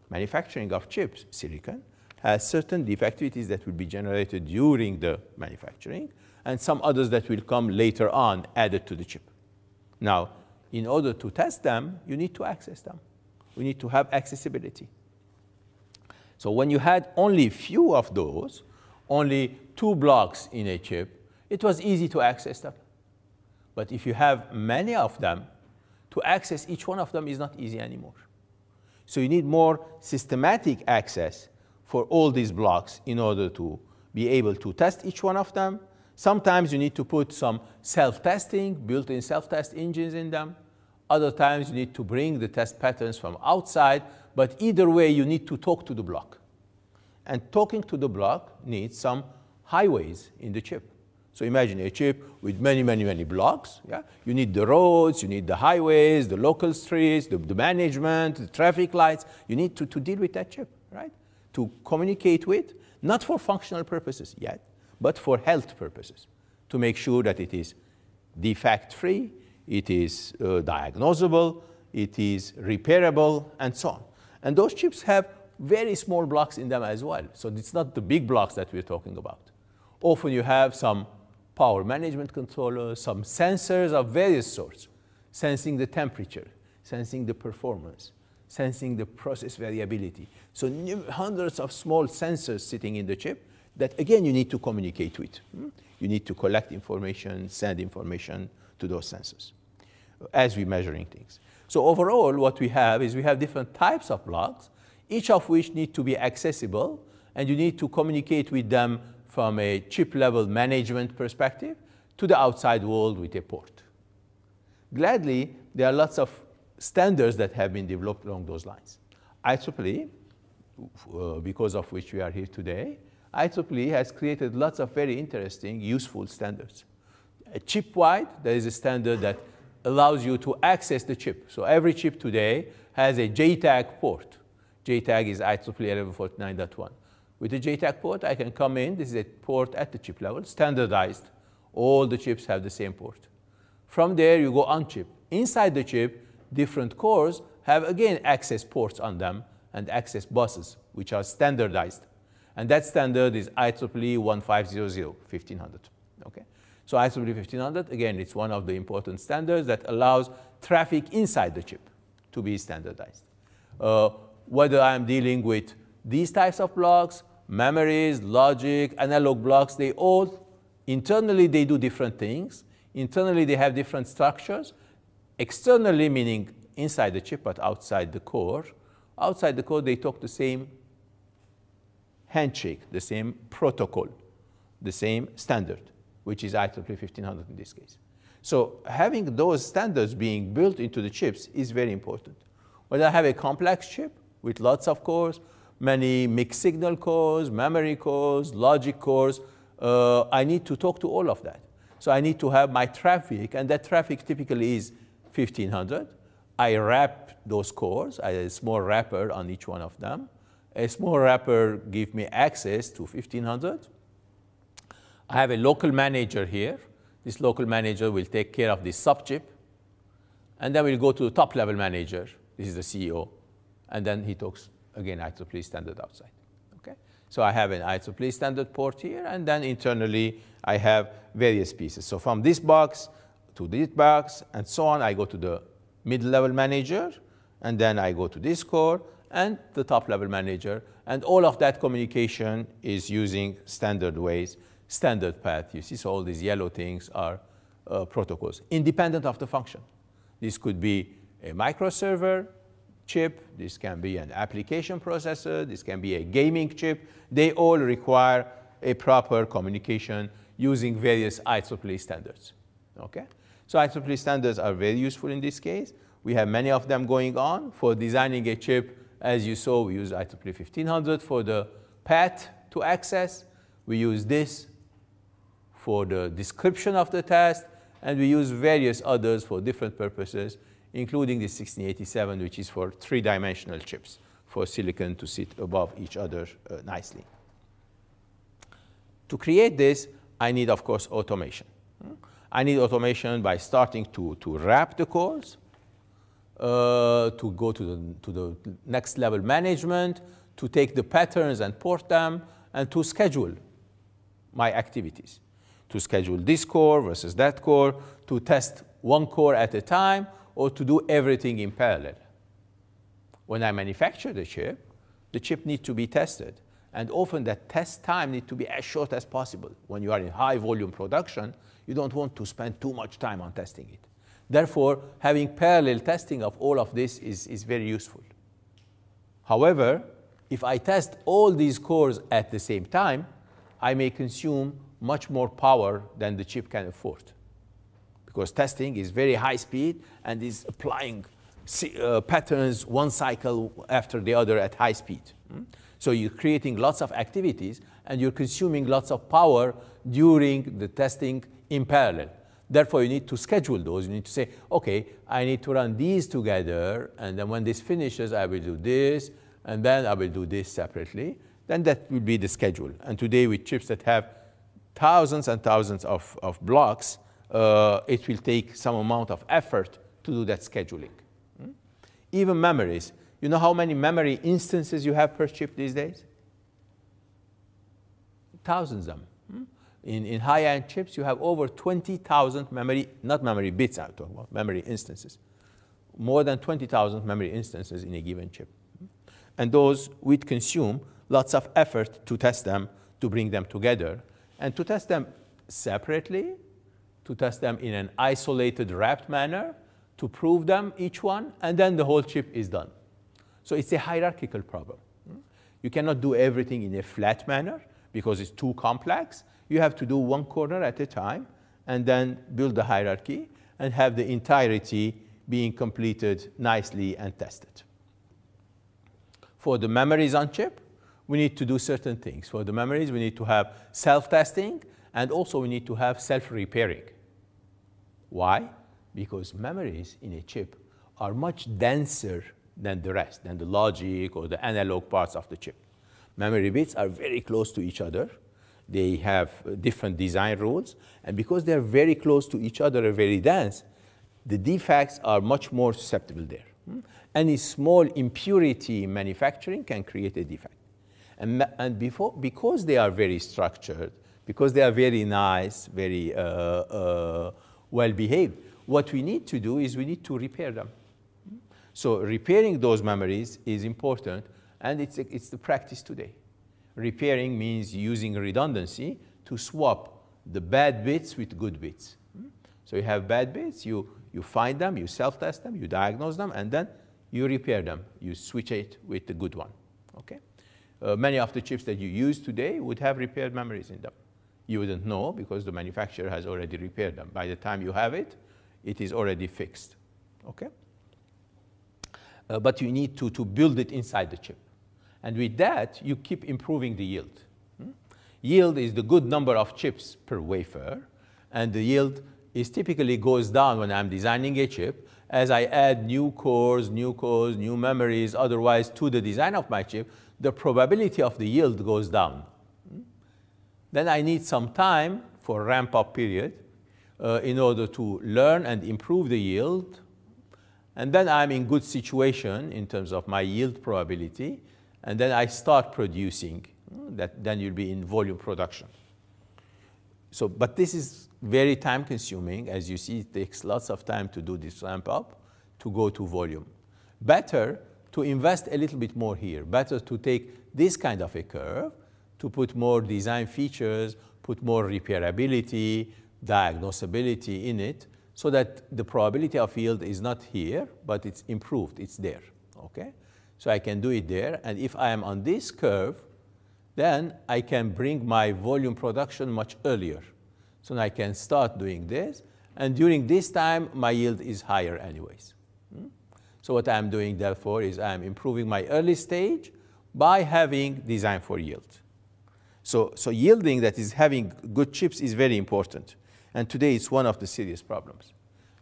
Manufacturing of chips, silicon, uh, certain defectivities that will be generated during the manufacturing and some others that will come later on added to the chip. Now, in order to test them, you need to access them. We need to have accessibility. So when you had only few of those, only two blocks in a chip, it was easy to access them. But if you have many of them, to access each one of them is not easy anymore. So you need more systematic access for all these blocks in order to be able to test each one of them. Sometimes you need to put some self-testing, built-in self-test engines in them. Other times you need to bring the test patterns from outside, but either way you need to talk to the block. And talking to the block needs some highways in the chip. So imagine a chip with many, many, many blocks. Yeah? You need the roads, you need the highways, the local streets, the, the management, the traffic lights. You need to, to deal with that chip, right? to communicate with, not for functional purposes yet, but for health purposes, to make sure that it is defect-free, it is uh, diagnosable, it is repairable, and so on. And those chips have very small blocks in them as well. So it's not the big blocks that we're talking about. Often you have some power management controllers, some sensors of various sorts, sensing the temperature, sensing the performance, sensing the process variability. So new, hundreds of small sensors sitting in the chip that, again, you need to communicate with. Hmm? You need to collect information, send information to those sensors as we're measuring things. So overall, what we have is we have different types of blocks, each of which need to be accessible, and you need to communicate with them from a chip-level management perspective to the outside world with a port. Gladly, there are lots of standards that have been developed along those lines. IEEE, uh, because of which we are here today, IEEE has created lots of very interesting, useful standards. A chip-wide, there is a standard that allows you to access the chip. So every chip today has a JTAG port. JTAG is IEEE 1149.1. With the JTAG port, I can come in. This is a port at the chip level, standardized. All the chips have the same port. From there, you go on chip. Inside the chip, different cores have again access ports on them and access buses, which are standardized. And that standard is IEEE 1500, 1500. Okay? So IEEE 1500, again, it's one of the important standards that allows traffic inside the chip to be standardized. Uh, whether I'm dealing with these types of blocks, memories, logic, analog blocks, they all, internally they do different things. Internally they have different structures, Externally, meaning inside the chip, but outside the core. Outside the core, they talk the same handshake, the same protocol, the same standard, which is IEEE 1500 in this case. So having those standards being built into the chips is very important. When I have a complex chip with lots of cores, many mixed signal cores, memory cores, logic cores, uh, I need to talk to all of that. So I need to have my traffic, and that traffic typically is 1500. I wrap those cores, a small wrapper on each one of them. A small wrapper give me access to 1500. I have a local manager here. This local manager will take care of this subchip. And then we'll go to the top level manager. This is the CEO. And then he talks again IEEE standard outside. Okay? So I have an IEEE standard port here, and then internally I have various pieces. So from this box, to delete box, and so on. I go to the mid-level manager, and then I go to Discord and the top-level manager, and all of that communication is using standard ways, standard path. You see, so all these yellow things are uh, protocols, independent of the function. This could be a microserver chip, this can be an application processor, this can be a gaming chip. They all require a proper communication using various IEEE standards, okay? So IEEE standards are very useful in this case. We have many of them going on. For designing a chip, as you saw, we use IEEE 1500 for the path to access. We use this for the description of the test, and we use various others for different purposes, including the 1687, which is for three-dimensional chips, for silicon to sit above each other uh, nicely. To create this, I need, of course, automation. Hmm? I need automation by starting to, to wrap the cores, uh, to go to the, to the next level management, to take the patterns and port them, and to schedule my activities, to schedule this core versus that core, to test one core at a time, or to do everything in parallel. When I manufacture the chip, the chip needs to be tested. And often that test time needs to be as short as possible. When you are in high volume production, you don't want to spend too much time on testing it. Therefore, having parallel testing of all of this is, is very useful. However, if I test all these cores at the same time, I may consume much more power than the chip can afford. Because testing is very high speed and is applying uh, patterns one cycle after the other at high speed. Hmm? So you're creating lots of activities and you're consuming lots of power during the testing in parallel. Therefore, you need to schedule those. You need to say, okay, I need to run these together, and then when this finishes, I will do this, and then I will do this separately. Then that will be the schedule. And today, with chips that have thousands and thousands of, of blocks, uh, it will take some amount of effort to do that scheduling. Hmm? Even memories. You know how many memory instances you have per chip these days? Thousands of them in, in high-end chips, you have over 20,000 memory, not memory bits I'm talking about, memory instances. More than 20,000 memory instances in a given chip. And those would consume lots of effort to test them, to bring them together, and to test them separately, to test them in an isolated wrapped manner, to prove them, each one, and then the whole chip is done. So it's a hierarchical problem. You cannot do everything in a flat manner because it's too complex, you have to do one corner at a time and then build the hierarchy and have the entirety being completed nicely and tested. For the memories on chip, we need to do certain things. For the memories, we need to have self-testing, and also we need to have self-repairing. Why? Because memories in a chip are much denser than the rest, than the logic or the analog parts of the chip. Memory bits are very close to each other, they have uh, different design rules. And because they're very close to each other and very dense, the defects are much more susceptible there. Hmm? Any small impurity in manufacturing can create a defect. And, and before, because they are very structured, because they are very nice, very uh, uh, well behaved, what we need to do is we need to repair them. Hmm? So repairing those memories is important, and it's, it's the practice today. Repairing means using redundancy to swap the bad bits with good bits. Hmm? So you have bad bits, you, you find them, you self-test them, you diagnose them, and then you repair them. You switch it with the good one, okay? Uh, many of the chips that you use today would have repaired memories in them. You wouldn't know because the manufacturer has already repaired them. By the time you have it, it is already fixed, okay? Uh, but you need to, to build it inside the chip. And with that, you keep improving the yield. Hmm? Yield is the good number of chips per wafer, and the yield is typically goes down when I'm designing a chip as I add new cores, new cores, new memories, otherwise to the design of my chip, the probability of the yield goes down. Hmm? Then I need some time for ramp up period uh, in order to learn and improve the yield. And then I'm in good situation in terms of my yield probability and then I start producing, hmm, that, then you'll be in volume production. So, but this is very time consuming. As you see, it takes lots of time to do this ramp up to go to volume. Better to invest a little bit more here. Better to take this kind of a curve to put more design features, put more repairability, diagnosability in it so that the probability of yield is not here, but it's improved, it's there, okay? So I can do it there. And if I am on this curve, then I can bring my volume production much earlier. So I can start doing this. And during this time, my yield is higher anyways. Hmm? So what I'm doing, therefore, is I'm improving my early stage by having design for yield. So, so yielding, that is having good chips, is very important. And today, it's one of the serious problems.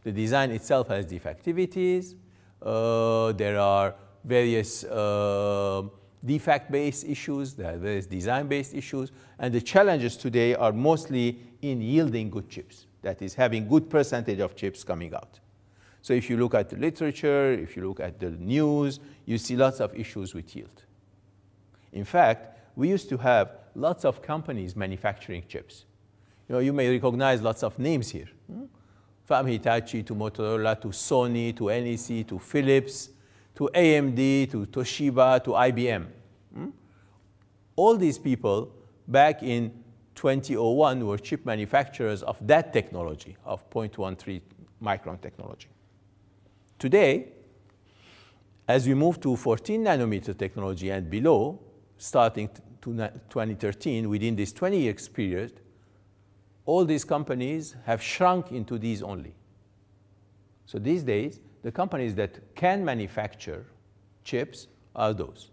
The design itself has defectivities. Uh, there are various uh, defect-based issues, there are various design-based issues, and the challenges today are mostly in yielding good chips, that is having good percentage of chips coming out. So if you look at the literature, if you look at the news, you see lots of issues with yield. In fact, we used to have lots of companies manufacturing chips. You know, you may recognize lots of names here. Hmm? From Hitachi to Motorola to Sony to NEC to Philips, to AMD, to Toshiba, to IBM. Hmm? All these people back in 2001 were chip manufacturers of that technology, of 0.13 micron technology. Today, as we move to 14 nanometer technology and below, starting 2013, within this 20 year period, all these companies have shrunk into these only. So these days, the companies that can manufacture chips are those.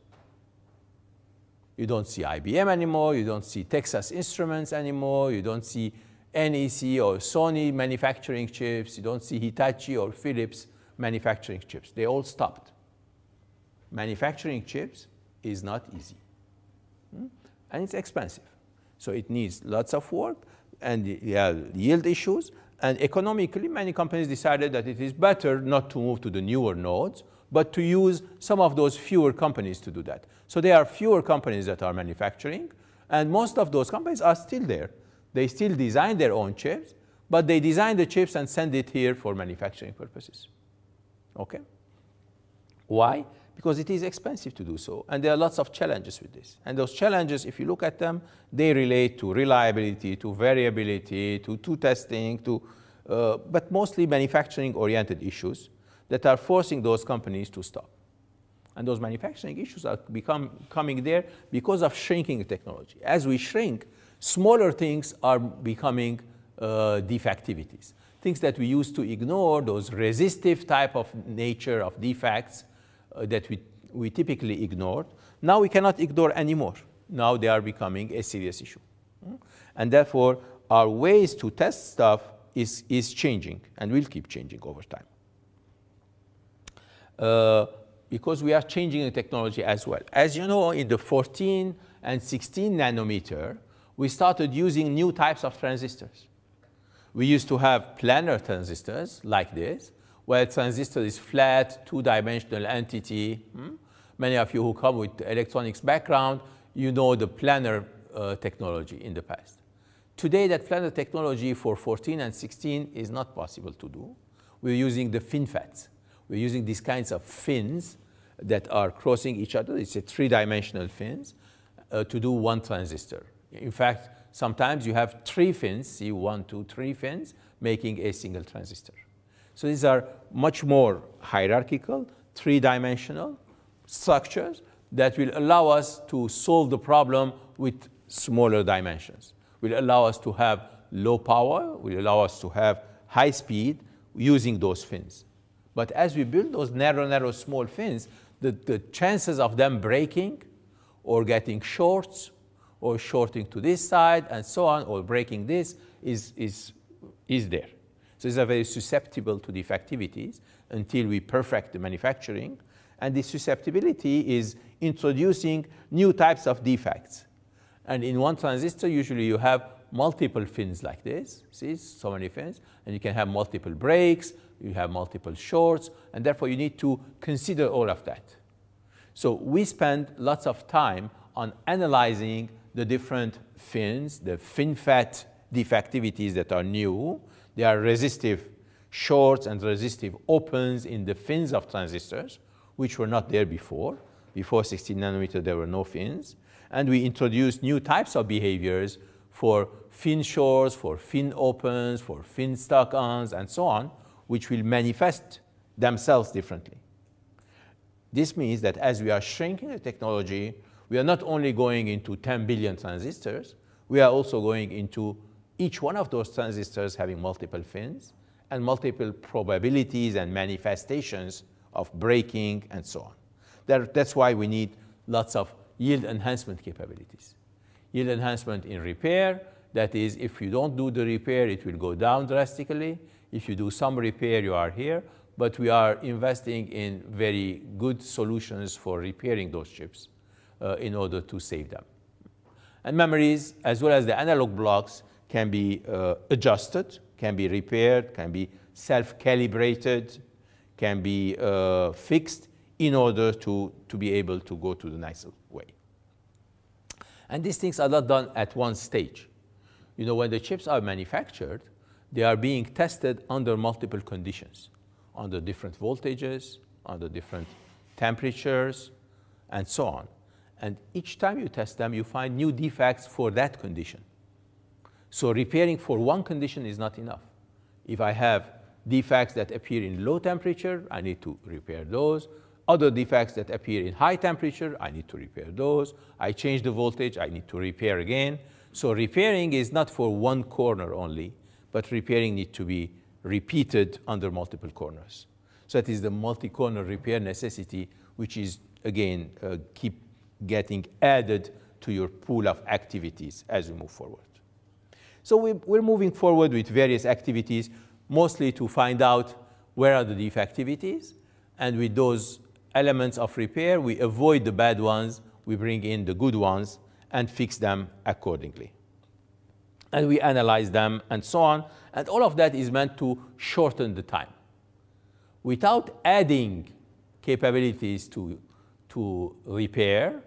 You don't see IBM anymore, you don't see Texas Instruments anymore, you don't see NEC or Sony manufacturing chips, you don't see Hitachi or Philips manufacturing chips. They all stopped. Manufacturing chips is not easy. Hmm? And it's expensive. So it needs lots of work and yeah, yield issues and economically, many companies decided that it is better not to move to the newer nodes, but to use some of those fewer companies to do that. So there are fewer companies that are manufacturing, and most of those companies are still there. They still design their own chips, but they design the chips and send it here for manufacturing purposes. Okay? Why? because it is expensive to do so. And there are lots of challenges with this. And those challenges, if you look at them, they relate to reliability, to variability, to, to testing, to, uh, but mostly manufacturing-oriented issues that are forcing those companies to stop. And those manufacturing issues are become, coming there because of shrinking technology. As we shrink, smaller things are becoming uh, defectivities. Things that we used to ignore, those resistive type of nature of defects, uh, that we, we typically ignored, now we cannot ignore anymore. Now they are becoming a serious issue. Hmm? And therefore, our ways to test stuff is, is changing and will keep changing over time. Uh, because we are changing the technology as well. As you know, in the 14 and 16 nanometer, we started using new types of transistors. We used to have planar transistors like this, where a transistor is flat, two-dimensional entity. Hmm? Many of you who come with electronics background, you know the planar uh, technology in the past. Today, that planar technology for 14 and 16 is not possible to do. We're using the FinFETs. We're using these kinds of fins that are crossing each other. It's a three-dimensional fins uh, to do one transistor. In fact, sometimes you have three fins, See one, two, three 2, 3 fins, making a single transistor. So these are much more hierarchical, three-dimensional structures that will allow us to solve the problem with smaller dimensions, will allow us to have low power, will allow us to have high speed using those fins. But as we build those narrow, narrow, small fins, the, the chances of them breaking or getting shorts or shorting to this side and so on or breaking this is, is, is there. So these are very susceptible to defectivities until we perfect the manufacturing. And this susceptibility is introducing new types of defects. And in one transistor, usually you have multiple fins like this. See, so many fins. And you can have multiple breaks, you have multiple shorts, and therefore you need to consider all of that. So we spend lots of time on analyzing the different fins, the FinFET defectivities that are new, they are resistive shorts and resistive opens in the fins of transistors, which were not there before. Before 16 nanometer, there were no fins. And we introduced new types of behaviors for fin shorts, for fin opens, for fin stock-ons, and so on, which will manifest themselves differently. This means that as we are shrinking the technology, we are not only going into 10 billion transistors, we are also going into each one of those transistors having multiple fins and multiple probabilities and manifestations of breaking and so on. That, that's why we need lots of yield enhancement capabilities. Yield enhancement in repair, that is, if you don't do the repair, it will go down drastically. If you do some repair, you are here. But we are investing in very good solutions for repairing those chips uh, in order to save them. And memories, as well as the analog blocks, can be uh, adjusted, can be repaired, can be self-calibrated, can be uh, fixed in order to, to be able to go to the nicer way. And these things are not done at one stage. You know, when the chips are manufactured, they are being tested under multiple conditions, under different voltages, under different temperatures, and so on. And each time you test them, you find new defects for that condition. So repairing for one condition is not enough. If I have defects that appear in low temperature, I need to repair those. Other defects that appear in high temperature, I need to repair those. I change the voltage, I need to repair again. So repairing is not for one corner only, but repairing need to be repeated under multiple corners. So that is the multi-corner repair necessity, which is, again, uh, keep getting added to your pool of activities as we move forward. So we, we're moving forward with various activities, mostly to find out where are the defectivities, and with those elements of repair, we avoid the bad ones, we bring in the good ones, and fix them accordingly. And we analyze them, and so on. And all of that is meant to shorten the time. Without adding capabilities to, to repair,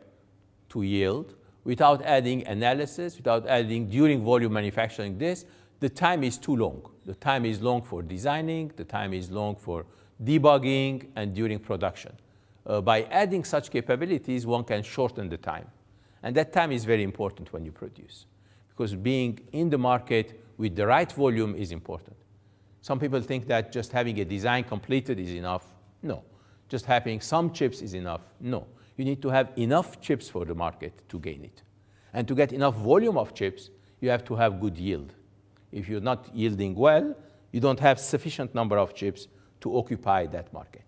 to yield, without adding analysis, without adding during volume manufacturing this, the time is too long. The time is long for designing, the time is long for debugging, and during production. Uh, by adding such capabilities, one can shorten the time. And that time is very important when you produce, because being in the market with the right volume is important. Some people think that just having a design completed is enough. No. Just having some chips is enough. No you need to have enough chips for the market to gain it. And to get enough volume of chips, you have to have good yield. If you're not yielding well, you don't have sufficient number of chips to occupy that market.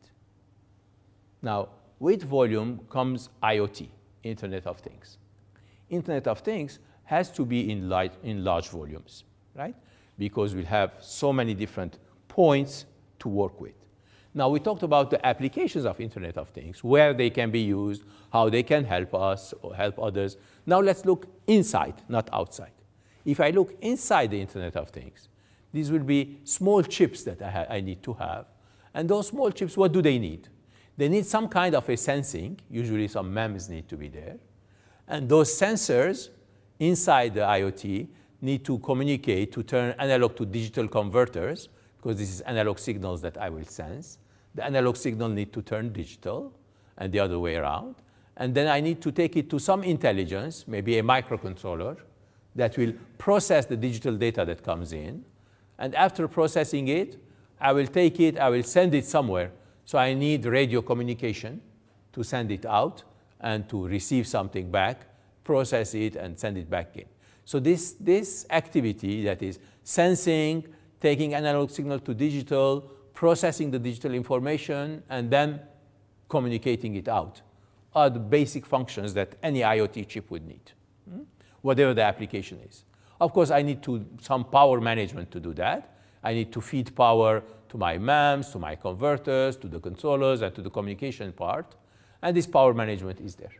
Now, with volume comes IoT, Internet of Things. Internet of Things has to be in, light, in large volumes, right? Because we have so many different points to work with. Now, we talked about the applications of Internet of Things, where they can be used, how they can help us or help others. Now, let's look inside, not outside. If I look inside the Internet of Things, these will be small chips that I, I, need to have. And those small chips, what do they need? They need some kind of a sensing. Usually some MEMS need to be there. And those sensors inside the IoT need to communicate to turn analog to digital converters because this is analog signals that I will sense. The analog signal need to turn digital and the other way around. And then I need to take it to some intelligence, maybe a microcontroller, that will process the digital data that comes in. And after processing it, I will take it, I will send it somewhere. So I need radio communication to send it out and to receive something back, process it, and send it back in. So this, this activity, that is sensing, taking analog signal to digital, processing the digital information, and then communicating it out are the basic functions that any IoT chip would need, hmm, whatever the application is. Of course, I need to some power management to do that. I need to feed power to my MAMs, to my converters, to the controllers, and to the communication part. And this power management is there.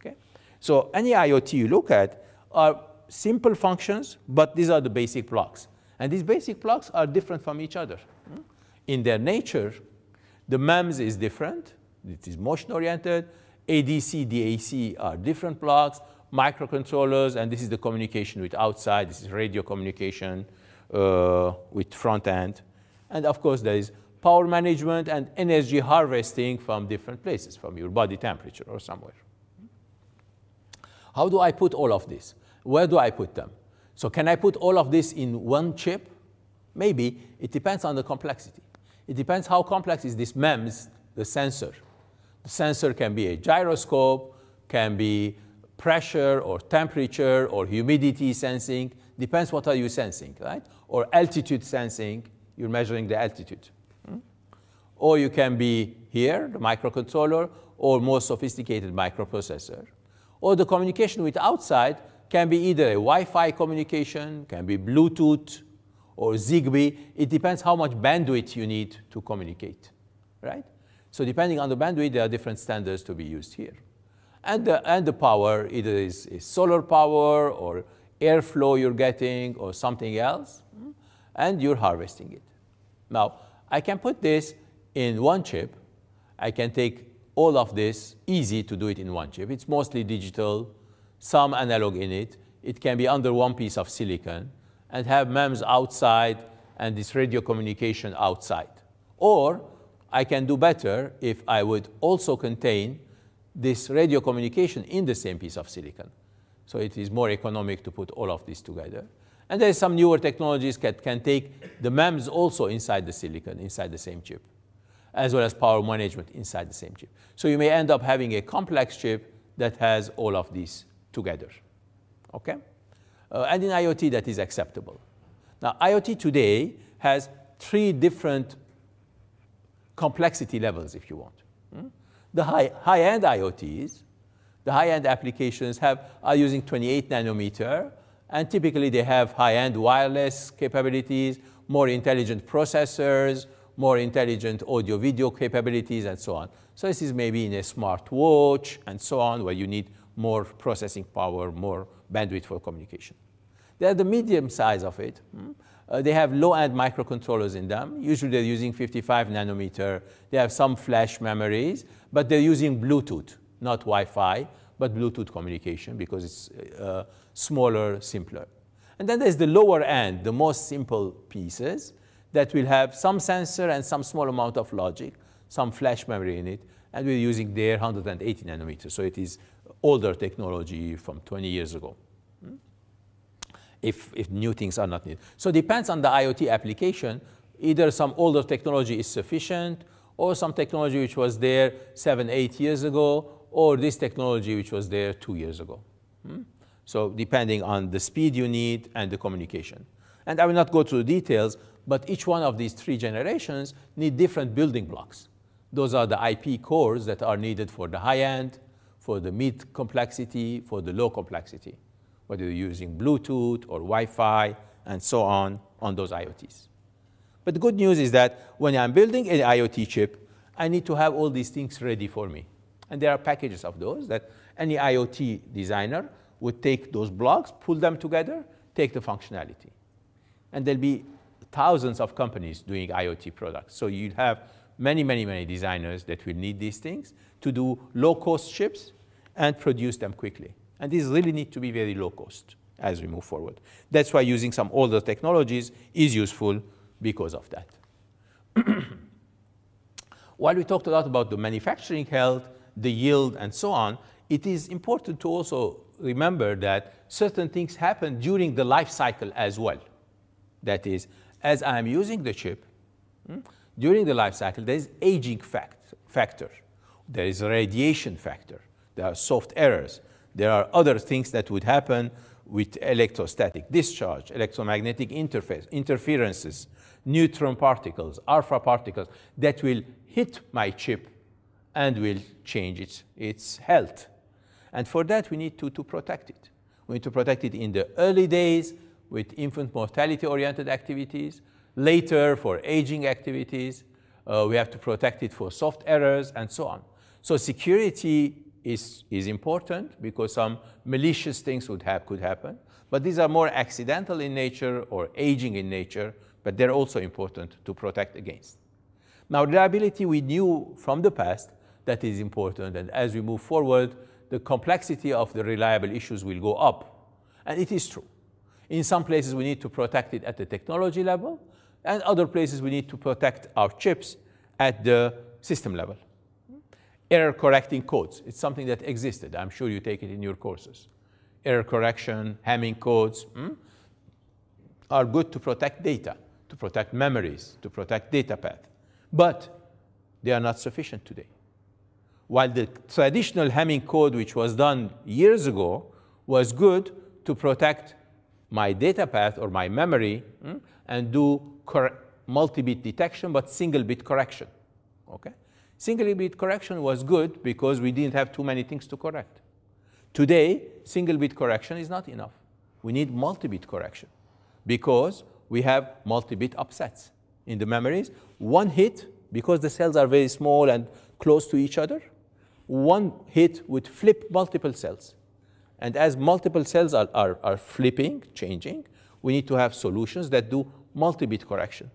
Okay? So any IoT you look at are simple functions, but these are the basic blocks. And these basic blocks are different from each other. Hmm? In their nature, the MEMS is different. It is motion-oriented. ADC, DAC are different blocks. Microcontrollers, and this is the communication with outside. This is radio communication uh, with front end. And of course, there is power management and energy harvesting from different places, from your body temperature or somewhere. How do I put all of this? Where do I put them? So can I put all of this in one chip? Maybe. It depends on the complexity. It depends how complex is this MEMS, the sensor. The sensor can be a gyroscope, can be pressure or temperature or humidity sensing. Depends what are you sensing, right? Or altitude sensing, you're measuring the altitude. Hmm? Or you can be here, the microcontroller, or more sophisticated microprocessor. Or the communication with outside, can be either a Wi-Fi communication, can be Bluetooth or Zigbee. It depends how much bandwidth you need to communicate, right? So depending on the bandwidth, there are different standards to be used here. And the, and the power, either is, is solar power or airflow you're getting or something else, mm-hmm, and you're harvesting it. Now, I can put this in one chip. I can take all of this easy to do it in one chip. It's mostly digital some analog in it. It can be under one piece of silicon and have MEMS outside and this radio communication outside. Or I can do better if I would also contain this radio communication in the same piece of silicon. So it is more economic to put all of this together. And there's some newer technologies that can take the MEMS also inside the silicon, inside the same chip, as well as power management inside the same chip. So you may end up having a complex chip that has all of these together, okay? Uh, and in IoT that is acceptable. Now, IoT today has three different complexity levels, if you want. Hmm? The high-end high IoTs, the high-end applications have, are using 28 nanometer, and typically they have high-end wireless capabilities, more intelligent processors, more intelligent audio-video capabilities, and so on. So this is maybe in a smart watch and so on, where you need more processing power, more bandwidth for communication. They are the medium size of it. Hmm? Uh, they have low-end microcontrollers in them. Usually they're using 55 nanometer. They have some flash memories, but they're using Bluetooth, not Wi-Fi, but Bluetooth communication because it's uh, smaller, simpler. And then there's the lower end, the most simple pieces that will have some sensor and some small amount of logic, some flash memory in it, and we're using their 180 nanometers, so it is older technology from 20 years ago. Hmm? If, if new things are not needed. So depends on the IoT application. Either some older technology is sufficient, or some technology which was there seven, eight years ago, or this technology which was there two years ago. Hmm? So depending on the speed you need and the communication. And I will not go through details, but each one of these three generations need different building blocks. Those are the IP cores that are needed for the high end, for the mid complexity, for the low complexity, whether you're using Bluetooth or Wi-Fi and so on on those IoTs. But the good news is that when I'm building an IoT chip, I need to have all these things ready for me. And there are packages of those that any IoT designer would take those blocks, pull them together, take the functionality. And there'll be thousands of companies doing IoT products. So you'll have many, many, many designers that will need these things to do low-cost chips and produce them quickly. And these really need to be very low cost as we move forward. That's why using some older technologies is useful because of that. *clears throat* While we talked a lot about the manufacturing health, the yield, and so on, it is important to also remember that certain things happen during the life cycle as well. That is, as I'm using the chip, hmm, during the life cycle, there is aging fact, factor. There is a radiation factor. There are soft errors. There are other things that would happen with electrostatic discharge, electromagnetic interface, interferences, neutron particles, alpha particles that will hit my chip and will change its, its health. And for that, we need to, to protect it. We need to protect it in the early days with infant mortality-oriented activities, later for aging activities. Uh, we have to protect it for soft errors and so on. So security is, is important because some malicious things would have, could happen. But these are more accidental in nature or aging in nature, but they're also important to protect against. Now, reliability we knew from the past that is important. And as we move forward, the complexity of the reliable issues will go up. And it is true. In some places, we need to protect it at the technology level, and other places, we need to protect our chips at the system level error correcting codes. It's something that existed. I'm sure you take it in your courses. Error correction, Hamming codes hmm, are good to protect data, to protect memories, to protect data path. But they are not sufficient today. While the traditional Hamming code, which was done years ago, was good to protect my data path or my memory hmm, and do multi-bit detection but single-bit correction. Okay? Single bit correction was good because we didn't have too many things to correct. Today, single bit correction is not enough. We need multi-bit correction because we have multi-bit upsets in the memories. One hit, because the cells are very small and close to each other, one hit would flip multiple cells. And as multiple cells are, are, are flipping, changing, we need to have solutions that do multi-bit correction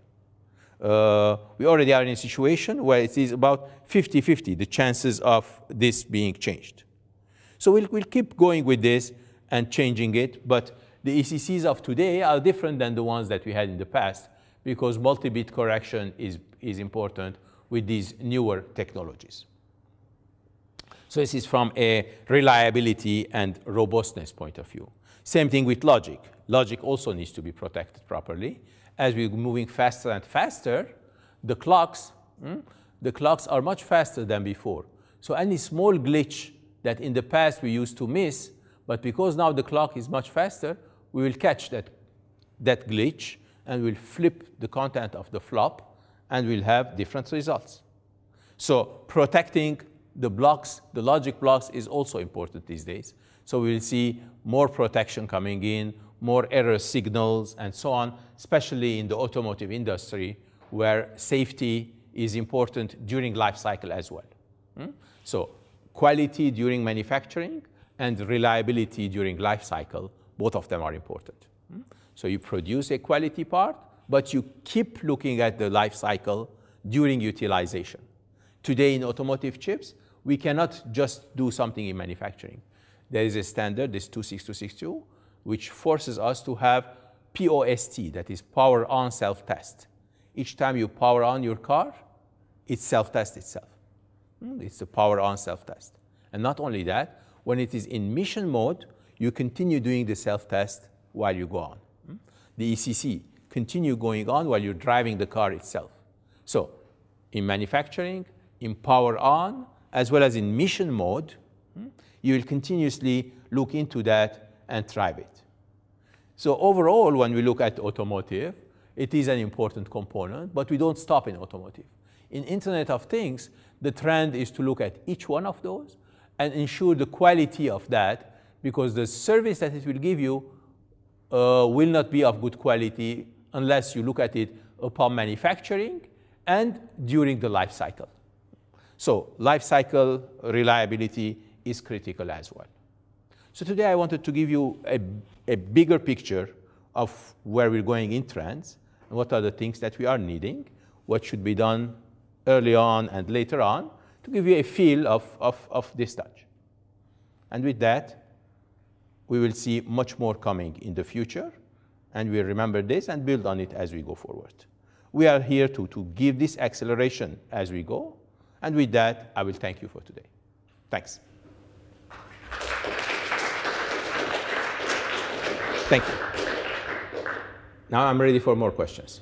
uh, we already are in a situation where it is about 50-50, the chances of this being changed. So we'll, we'll keep going with this and changing it, but the ECCs of today are different than the ones that we had in the past because multi-bit correction is, is important with these newer technologies. So this is from a reliability and robustness point of view. Same thing with logic. Logic also needs to be protected properly as we're moving faster and faster, the clocks, hmm, the clocks are much faster than before. So any small glitch that in the past we used to miss, but because now the clock is much faster, we will catch that, that glitch and we'll flip the content of the flop and we'll have different results. So protecting the blocks, the logic blocks is also important these days. So we'll see more protection coming in, more error signals and so on, especially in the automotive industry where safety is important during life cycle as well. Hmm? So quality during manufacturing and reliability during life cycle, both of them are important. Hmm? So you produce a quality part, but you keep looking at the life cycle during utilization. Today in automotive chips, we cannot just do something in manufacturing. There is a standard, this 26262, which forces us to have POST, that is power on self-test. Each time you power on your car, it self-tests itself. Hmm, it's a power on self-test. And not only that, when it is in mission mode, you continue doing the self-test while you go on. Hmm, the ECC, continue going on while you're driving the car itself. So in manufacturing, in power on, as well as in mission mode, hmm, you will continuously look into that and drive it. So overall, when we look at automotive, it is an important component, but we don't stop in automotive. In Internet of Things, the trend is to look at each one of those and ensure the quality of that because the service that it will give you uh, will not be of good quality unless you look at it upon manufacturing and during the life cycle. So life cycle reliability is critical as well. So today I wanted to give you a, a bigger picture of where we're going in trends and what are the things that we are needing, what should be done early on and later on to give you a feel of, of, of this touch. And with that, we will see much more coming in the future, and we'll remember this and build on it as we go forward. We are here to, to give this acceleration as we go, and with that, I will thank you for today. Thanks. Thank you. Now I'm ready for more questions.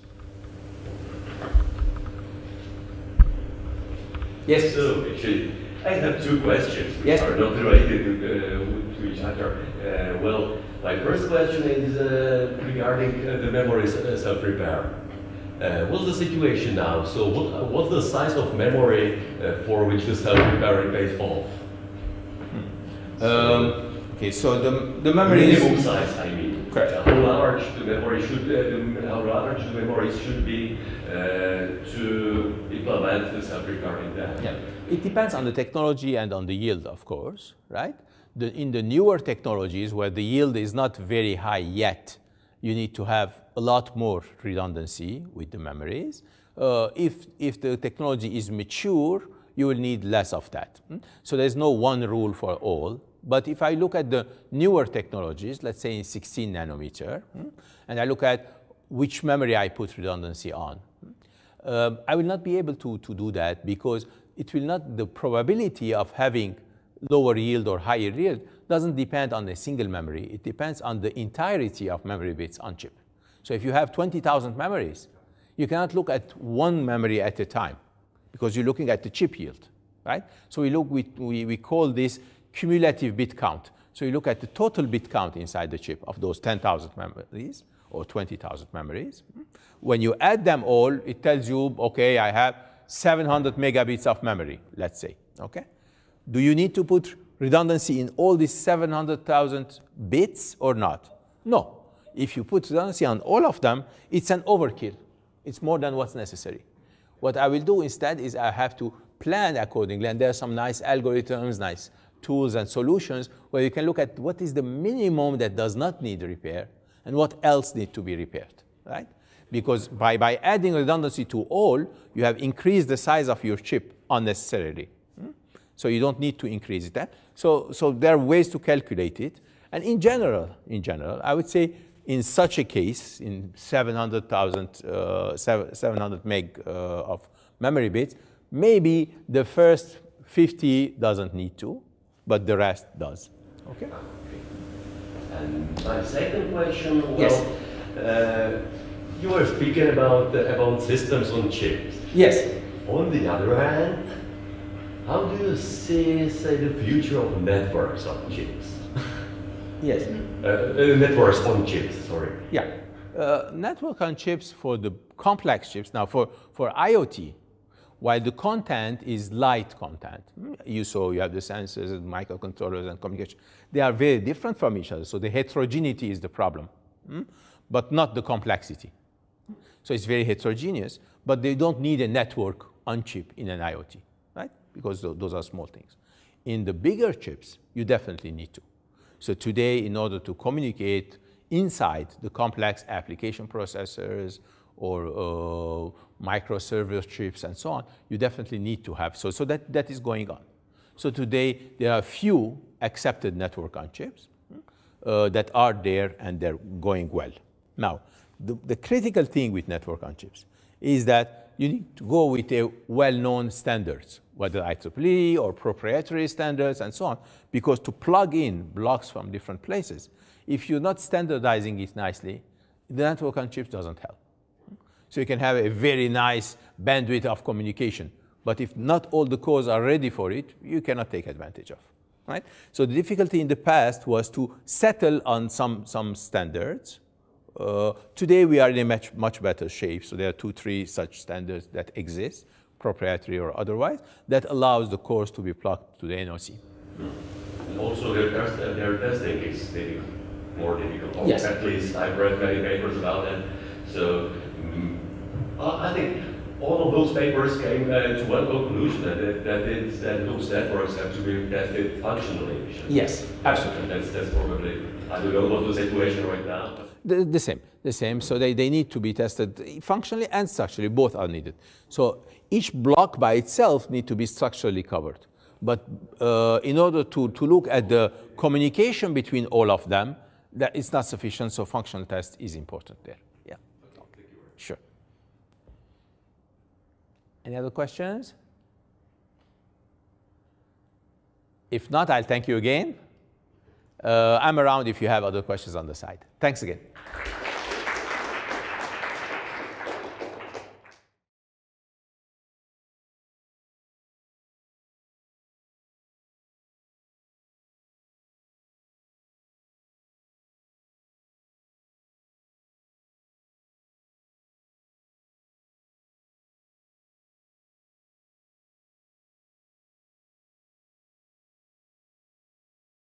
Yes. So, actually, I have two questions which yes. are not related uh, to each other. Uh, well, my first question is uh, regarding uh, the memory uh, self-repair. Uh, what's the situation now? So, what, what's the size of memory for which the self-repair based off? Hmm. So um, okay, so the, the memory minimum is, size, I mean. Correct. the memory should, how large the memories should be uh, to implement the self-recurring data. Yeah. It depends on the technology and on the yield, of course, right? The, in the newer technologies where the yield is not very high yet, you need to have a lot more redundancy with the memories. Uh, if, if the technology is mature, you will need less of that. Hmm? So there's no one rule for all. But if I look at the newer technologies, let's say in 16 nanometer, hmm, and I look at which memory I put redundancy on, hmm, um, I will not be able to, to do that because it will not, the probability of having lower yield or higher yield doesn't depend on a single memory. It depends on the entirety of memory bits on chip. So if you have 20,000 memories, you cannot look at one memory at a time because you're looking at the chip yield, right? So we look, we, we, we call this cumulative bit count. So you look at the total bit count inside the chip of those 10,000 memories or 20,000 memories. When you add them all, it tells you, okay, I have 700 megabits of memory, let's say, okay? Do you need to put redundancy in all these 700,000 bits or not? No. If you put redundancy on all of them, it's an overkill. It's more than what's necessary. What I will do instead is I have to plan accordingly, and there are some nice algorithms, nice tools and solutions where you can look at what is the minimum that does not need repair and what else needs to be repaired, right? Because by, by adding redundancy to all, you have increased the size of your chip unnecessarily. Hmm? So you don't need to increase that. Eh? So, so there are ways to calculate it. And in general, in general, I would say in such a case, in 700,000, uh, 700 meg uh, of memory bits, maybe the first 50 doesn't need to, but the rest does. Okay. And my second question was, yes. uh, you were speaking about, uh, about systems on chips. Yes. On the other hand, how do you see, say, the future of networks on chips? *laughs* yes. Uh, uh, networks on chips, sorry. Yeah. Uh, network on chips for the complex chips. Now, for, for IoT, while the content is light content. You saw you have the sensors and microcontrollers and communication. They are very different from each other, so the heterogeneity is the problem, hmm? but not the complexity. So it's very heterogeneous, but they don't need a network on chip in an IoT, right? Because those are small things. In the bigger chips, you definitely need to. So today, in order to communicate inside the complex application processors or uh, microserver chips and so on, you definitely need to have. So, so that, that is going on. So today, there are few accepted network on chips uh, that are there and they're going well. Now, the, the critical thing with network on chips is that you need to go with a well-known standards, whether IEEE or proprietary standards and so on, because to plug in blocks from different places, if you're not standardizing it nicely, the network on chips doesn't help. So you can have a very nice bandwidth of communication. But if not all the cores are ready for it, you cannot take advantage of. Right? So the difficulty in the past was to settle on some, some standards. Uh, today we are in a much, much better shape. So there are two, three such standards that exist, proprietary or otherwise, that allows the cores to be plugged to the NOC. And also their, test, uh, their testing is maybe more difficult. Yes. At least I've read many papers about that. So mm, uh, I think all of those papers came uh, to one conclusion that it, that it, that those networks have to be tested functionally. Yes, absolutely. And that's, that's probably I don't know what the situation right now. The, the same, the same. So they, they need to be tested functionally and structurally. Both are needed. So each block by itself need to be structurally covered. But uh, in order to, to look at the communication between all of them, that is not sufficient. So functional test is important there. Yeah. Sure. Any other questions? If not, I'll thank you again. Uh, I'm around if you have other questions on the side. Thanks again.